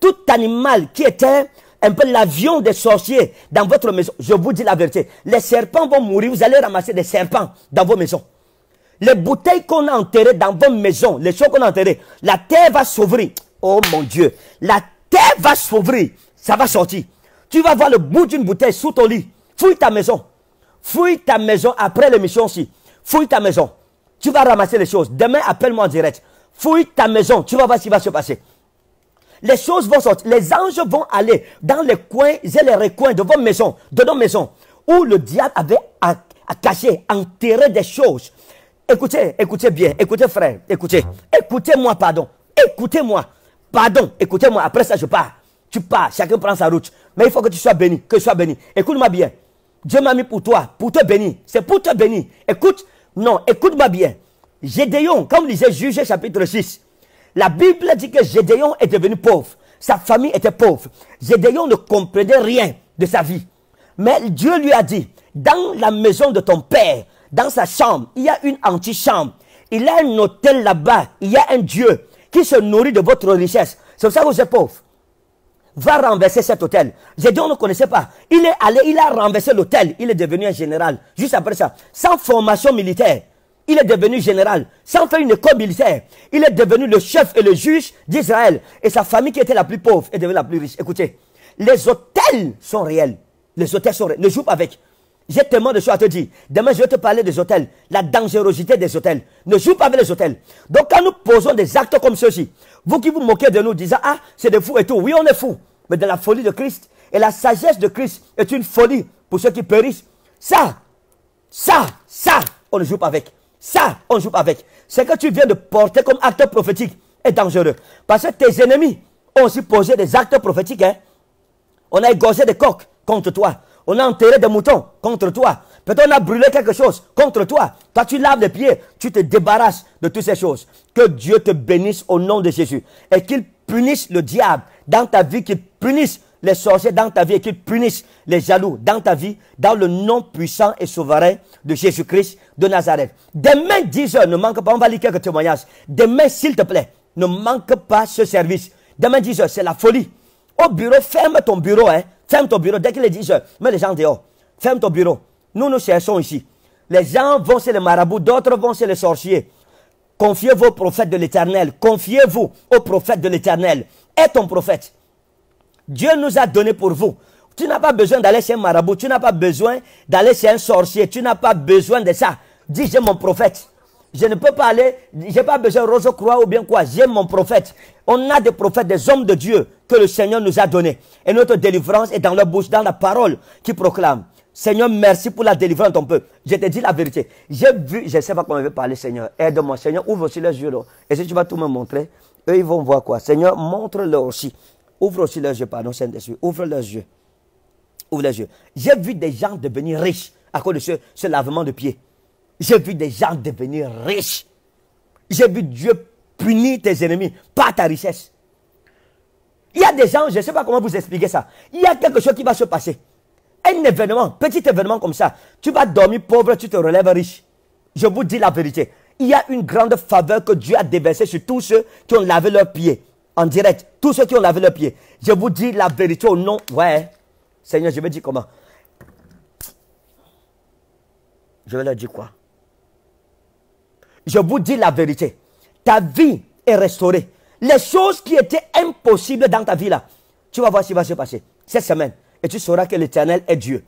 tout animal qui était un peu l'avion des sorciers dans votre maison, je vous dis la vérité, les serpents vont mourir, vous allez ramasser des serpents dans vos maisons. Les bouteilles qu'on a enterrées dans vos maisons, les choses qu'on a enterrées, la terre va s'ouvrir. Oh mon Dieu, la terre va s'ouvrir. Ça va sortir. Tu vas voir le bout d'une bouteille sous ton lit. Fouille ta maison. Fouille ta maison après l'émission aussi. Fouille ta maison. Tu vas ramasser les choses. Demain, appelle-moi en direct. Fouille ta maison. Tu vas voir ce qui va se passer. Les choses vont sortir. Les anges vont aller dans les coins et les recoins de vos maisons, de nos maisons, où le diable avait caché, enterré des choses Écoutez, écoutez bien, écoutez frère, écoutez. Écoutez-moi, pardon. Écoutez-moi. Pardon, écoutez-moi. Après ça, je pars. Tu pars, chacun prend sa route. Mais il faut que tu sois béni, que tu sois béni. Écoute-moi bien. Dieu m'a mis pour toi, pour te bénir. C'est pour te bénir. Écoute, non, écoute-moi bien. Gédéon, comme disait Juge chapitre 6, la Bible dit que Gédéon est devenu pauvre. Sa famille était pauvre. Gédéon ne comprenait rien de sa vie. Mais Dieu lui a dit, dans la maison de ton père, dans sa chambre, il y a une antichambre. Il y a un hôtel là-bas. Il y a un Dieu qui se nourrit de votre richesse. C'est pour ça que vous êtes pauvre. Va renverser cet hôtel. J'ai dit, on ne connaissait pas. Il est allé, il a renversé l'hôtel. Il est devenu un général. Juste après ça, sans formation militaire, il est devenu général. Sans faire une école militaire, il est devenu le chef et le juge d'Israël. Et sa famille qui était la plus pauvre est devenue la plus riche. Écoutez, les hôtels sont réels. Les hôtels sont réels. Ne joue pas avec. J'ai tellement de choses à te dire. Demain, je vais te parler des hôtels, la dangerosité des hôtels. Ne joue pas avec les hôtels. Donc, quand nous posons des actes comme ceux-ci, vous qui vous moquez de nous, disant, ah, c'est des fous et tout. Oui, on est fou. Mais de la folie de Christ. Et la sagesse de Christ est une folie pour ceux qui périssent. Ça, ça, ça, on ne joue pas avec. Ça, on ne joue pas avec. Ce que tu viens de porter comme acte prophétique est dangereux. Parce que tes ennemis ont aussi posé des actes prophétiques. Hein. On a égorgé des coques contre toi. On a enterré des moutons contre toi. Peut-être on a brûlé quelque chose contre toi. Toi, tu laves les pieds, tu te débarrasses de toutes ces choses. Que Dieu te bénisse au nom de Jésus. Et qu'il punisse le diable dans ta vie, qu'il punisse les sorciers dans ta vie et qu'il punisse les jaloux dans ta vie, dans le nom puissant et souverain de Jésus-Christ de Nazareth. Demain, 10 heures, ne manque pas, on va lire quelques témoignages. Demain, s'il te plaît, ne manque pas ce service. Demain, 10 heures, c'est la folie. Au bureau, ferme ton bureau. Hein. Ferme ton bureau. Dès qu'il est 10 heures, mets les gens dehors. Ferme ton bureau. Nous, nous cherchons ici. Les gens vont chez les marabouts, d'autres vont chez les sorciers. Confiez-vous au prophète de l'éternel. Confiez-vous au prophète de l'éternel. Et ton prophète. Dieu nous a donné pour vous. Tu n'as pas besoin d'aller chez un marabout. Tu n'as pas besoin d'aller chez un sorcier. Tu n'as pas besoin de ça. Dis, j'ai mon prophète. Je ne peux pas aller, je n'ai pas besoin de rose-croix ou bien quoi. J'aime mon prophète. On a des prophètes, des hommes de Dieu que le Seigneur nous a donnés. Et notre délivrance est dans leur bouche, dans la parole qui proclame. Seigneur, merci pour la délivrance ton peuple. Je te dis la vérité. J'ai vu, je ne sais pas comment je vais parler, Seigneur. Aide-moi, Seigneur, ouvre aussi leurs yeux. Et si tu vas tout me montrer, eux, ils vont voir quoi. Seigneur, montre-leur aussi. Ouvre aussi leurs yeux, pardon, Seigneur. esprit Ouvre leurs yeux. Ouvre les yeux. J'ai vu des gens devenir riches à cause de ce, ce lavement de pieds. J'ai vu des gens devenir riches. J'ai vu Dieu punir tes ennemis par ta richesse. Il y a des gens, je ne sais pas comment vous expliquer ça. Il y a quelque chose qui va se passer. Un événement, petit événement comme ça. Tu vas dormir pauvre, tu te relèves riche. Je vous dis la vérité. Il y a une grande faveur que Dieu a déversée sur tous ceux qui ont lavé leurs pieds. En direct, tous ceux qui ont lavé leurs pieds. Je vous dis la vérité au nom. Ouais. Seigneur, je vais dire comment. Je vais leur dire quoi je vous dis la vérité. Ta vie est restaurée. Les choses qui étaient impossibles dans ta vie là, tu vas voir ce qui va se passer cette semaine. Et tu sauras que l'éternel est Dieu.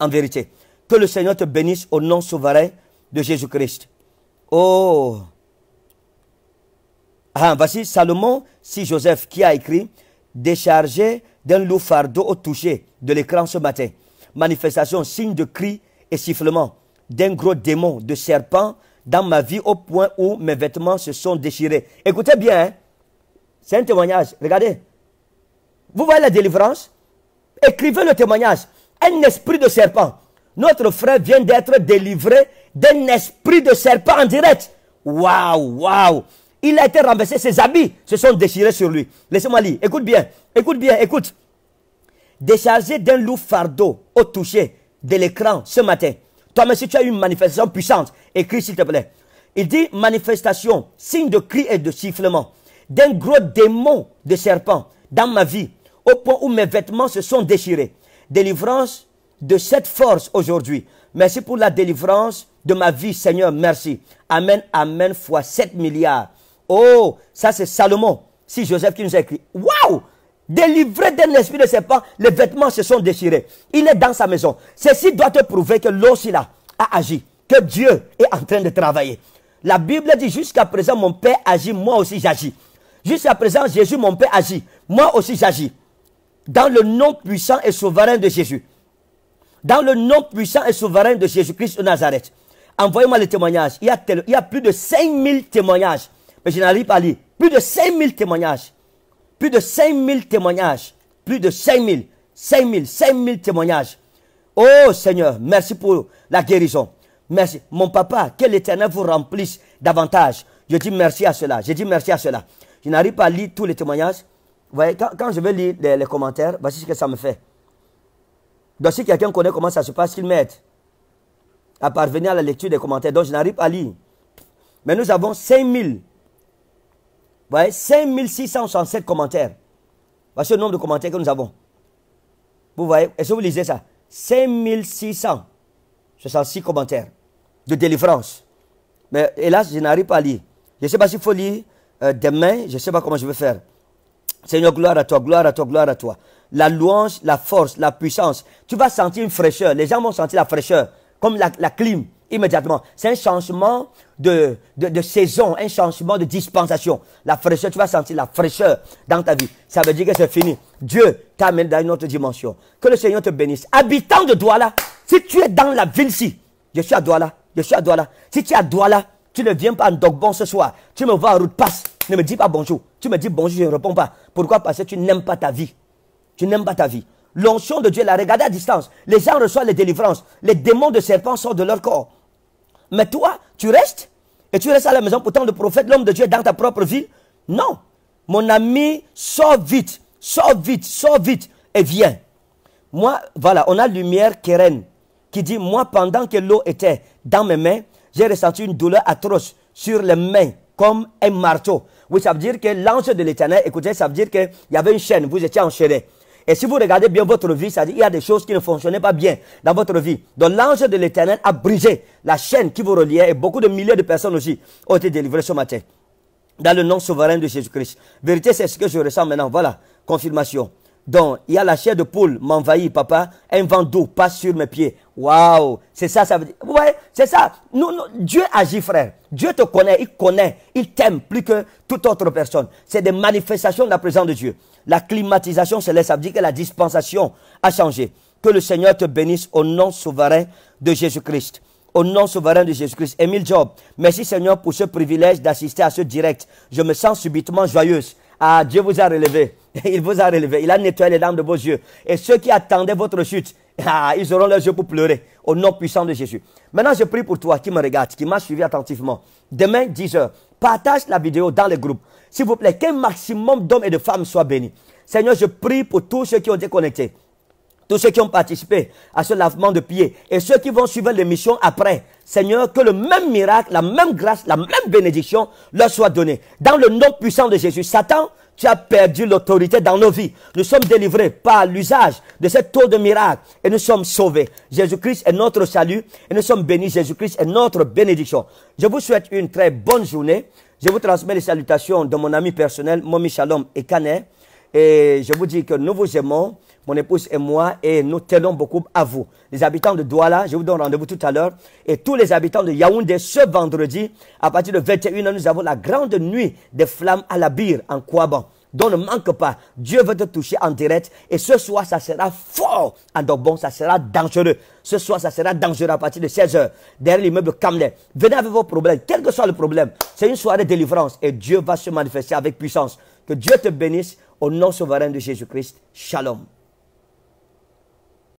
En vérité. Que le Seigneur te bénisse au nom souverain de Jésus-Christ. Oh. Ah, voici Salomon, si Joseph, qui a écrit, déchargé d'un loup fardeau au toucher de l'écran ce matin. Manifestation, signe de cri et sifflement d'un gros démon, de serpent, dans ma vie au point où mes vêtements se sont déchirés. Écoutez bien, hein. c'est un témoignage. Regardez. Vous voyez la délivrance Écrivez le témoignage. Un esprit de serpent. Notre frère vient d'être délivré d'un esprit de serpent en direct. Waouh, waouh. Il a été renversé, ses habits se sont déchirés sur lui. Laissez-moi lire. Écoute bien, écoute bien, écoute. Déchargé d'un loup fardeau au toucher de l'écran ce matin, toi-même, si tu as une manifestation puissante, écris s'il te plaît. Il dit manifestation, signe de cri et de sifflement, d'un gros démon de serpent dans ma vie, au point où mes vêtements se sont déchirés. Délivrance de cette force aujourd'hui. Merci pour la délivrance de ma vie, Seigneur, merci. Amen, amen, fois 7 milliards. Oh, ça c'est Salomon, si Joseph qui nous a écrit. Waouh Délivré d'un esprit de serpent, les vêtements se sont déchirés. Il est dans sa maison. Ceci doit te prouver que là a agi, que Dieu est en train de travailler. La Bible dit jusqu'à présent, mon Père agit, moi aussi j'agis. Jusqu'à présent, Jésus, mon Père agit, moi aussi j'agis. Dans le nom puissant et souverain de Jésus. Dans le nom puissant et souverain de Jésus-Christ de Nazareth. Envoyez-moi les témoignages. Il y, a il y a plus de 5000 témoignages. Mais je n'arrive pas à lire. Plus de 5000 témoignages plus de 5000 témoignages. Plus de 5000. 5000. 5000 témoignages. Oh Seigneur, merci pour la guérison. Merci. Mon papa, que l'éternel vous remplisse davantage. Je dis merci à cela. Je dis merci à cela. Je n'arrive pas à lire tous les témoignages. Vous voyez, quand, je vais lire les, commentaires, voici ce que ça me fait. Donc si quelqu'un connaît comment ça se passe, qu'il m'aide à parvenir à la lecture des commentaires. Donc je n'arrive pas à lire. Mais nous avons 5000 voyez, 5667 commentaires. Voici le nombre de commentaires que nous avons. Vous voyez, est-ce que vous lisez ça 5666 commentaires de délivrance. Mais hélas, je n'arrive pas à lire. Je ne sais pas s'il faut lire euh, demain, je ne sais pas comment je vais faire. Seigneur, gloire à toi, gloire à toi, gloire à toi. La louange, la force, la puissance. Tu vas sentir une fraîcheur. Les gens vont sentir la fraîcheur, comme la, la clim immédiatement. C'est un changement de, saison, un changement de dispensation. La fraîcheur, tu vas sentir la fraîcheur dans ta vie. Ça veut dire que c'est fini. Dieu t'amène dans une autre dimension. Que le Seigneur te bénisse. Habitant de Douala, si tu es dans la ville-ci, je suis à Douala, je suis à Douala. Si tu es à Douala, tu ne viens pas en Dogbon ce soir. Tu me vois en route passe. Ne me dis pas bonjour. Tu me dis bonjour, je ne réponds pas. Pourquoi Parce que tu n'aimes pas ta vie. Tu n'aimes pas ta vie. L'onction de Dieu, la regarde à distance. Les gens reçoivent les délivrances. Les démons de serpents sortent de leur corps. Mais toi, tu restes et tu restes à la maison. Pourtant, le prophète, l'homme de Dieu est dans ta propre ville. Non. Mon ami, sors vite, sors vite, sors vite et viens. Moi, voilà, on a lumière Keren qui dit, moi, pendant que l'eau était dans mes mains, j'ai ressenti une douleur atroce sur les mains comme un marteau. Oui, ça veut dire que l'ange de l'éternel, écoutez, ça veut dire qu'il y avait une chaîne, vous étiez enchaîné. Et si vous regardez bien votre vie, ça il y a des choses qui ne fonctionnaient pas bien dans votre vie. Donc l'ange de l'Éternel a brisé la chaîne qui vous reliait et beaucoup de milliers de personnes aussi ont été délivrées ce matin. Dans le nom souverain de Jésus-Christ. Vérité, c'est ce que je ressens maintenant. Voilà, confirmation. Donc, il y a la chair de poule m'envahit, papa. Un vent d'eau passe sur mes pieds. Waouh! C'est ça, ça veut dire. Vous voyez, c'est ça. Dieu agit, frère. Dieu te connaît, il connaît, il t'aime plus que toute autre personne. C'est des manifestations de la présence de Dieu. La climatisation c'est laisse veut dire que la dispensation a changé. Que le Seigneur te bénisse au nom souverain de Jésus-Christ. Au nom souverain de Jésus-Christ. Émile Job, merci Seigneur pour ce privilège d'assister à ce direct. Je me sens subitement joyeuse. Ah, Dieu vous a relevé. Il vous a relevé. Il a nettoyé les larmes de vos yeux. Et ceux qui attendaient votre chute, ah, ils auront leurs yeux pour pleurer. Au nom puissant de Jésus. Maintenant, je prie pour toi qui me regarde, qui m'a suivi attentivement. Demain, 10h, partage la vidéo dans les groupes. S'il vous plaît, qu'un maximum d'hommes et de femmes soient bénis. Seigneur, je prie pour tous ceux qui ont été connectés, tous ceux qui ont participé à ce lavement de pieds et ceux qui vont suivre l'émission après. Seigneur, que le même miracle, la même grâce, la même bénédiction leur soit donnée. Dans le nom puissant de Jésus, Satan, tu as perdu l'autorité dans nos vies. Nous sommes délivrés par l'usage de cette tour de miracle et nous sommes sauvés. Jésus-Christ est notre salut et nous sommes bénis. Jésus-Christ est notre bénédiction. Je vous souhaite une très bonne journée. Je vous transmets les salutations de mon ami personnel, Momi Shalom et Kané. Et je vous dis que nous vous aimons, mon épouse et moi, et nous tenons beaucoup à vous. Les habitants de Douala, je vous donne rendez-vous tout à l'heure. Et tous les habitants de Yaoundé, ce vendredi, à partir de 21h, nous avons la grande nuit des flammes à la bière en Kouaban. Donc ne manque pas. Dieu veut te toucher en direct. Et ce soir, ça sera fort. en bon, ça sera dangereux. Ce soir, ça sera dangereux à partir de 16h. Derrière l'immeuble Camden. Venez avec vos problèmes. Quel que soit le problème. C'est une soirée de délivrance. Et Dieu va se manifester avec puissance. Que Dieu te bénisse. Au nom souverain de Jésus-Christ. Shalom.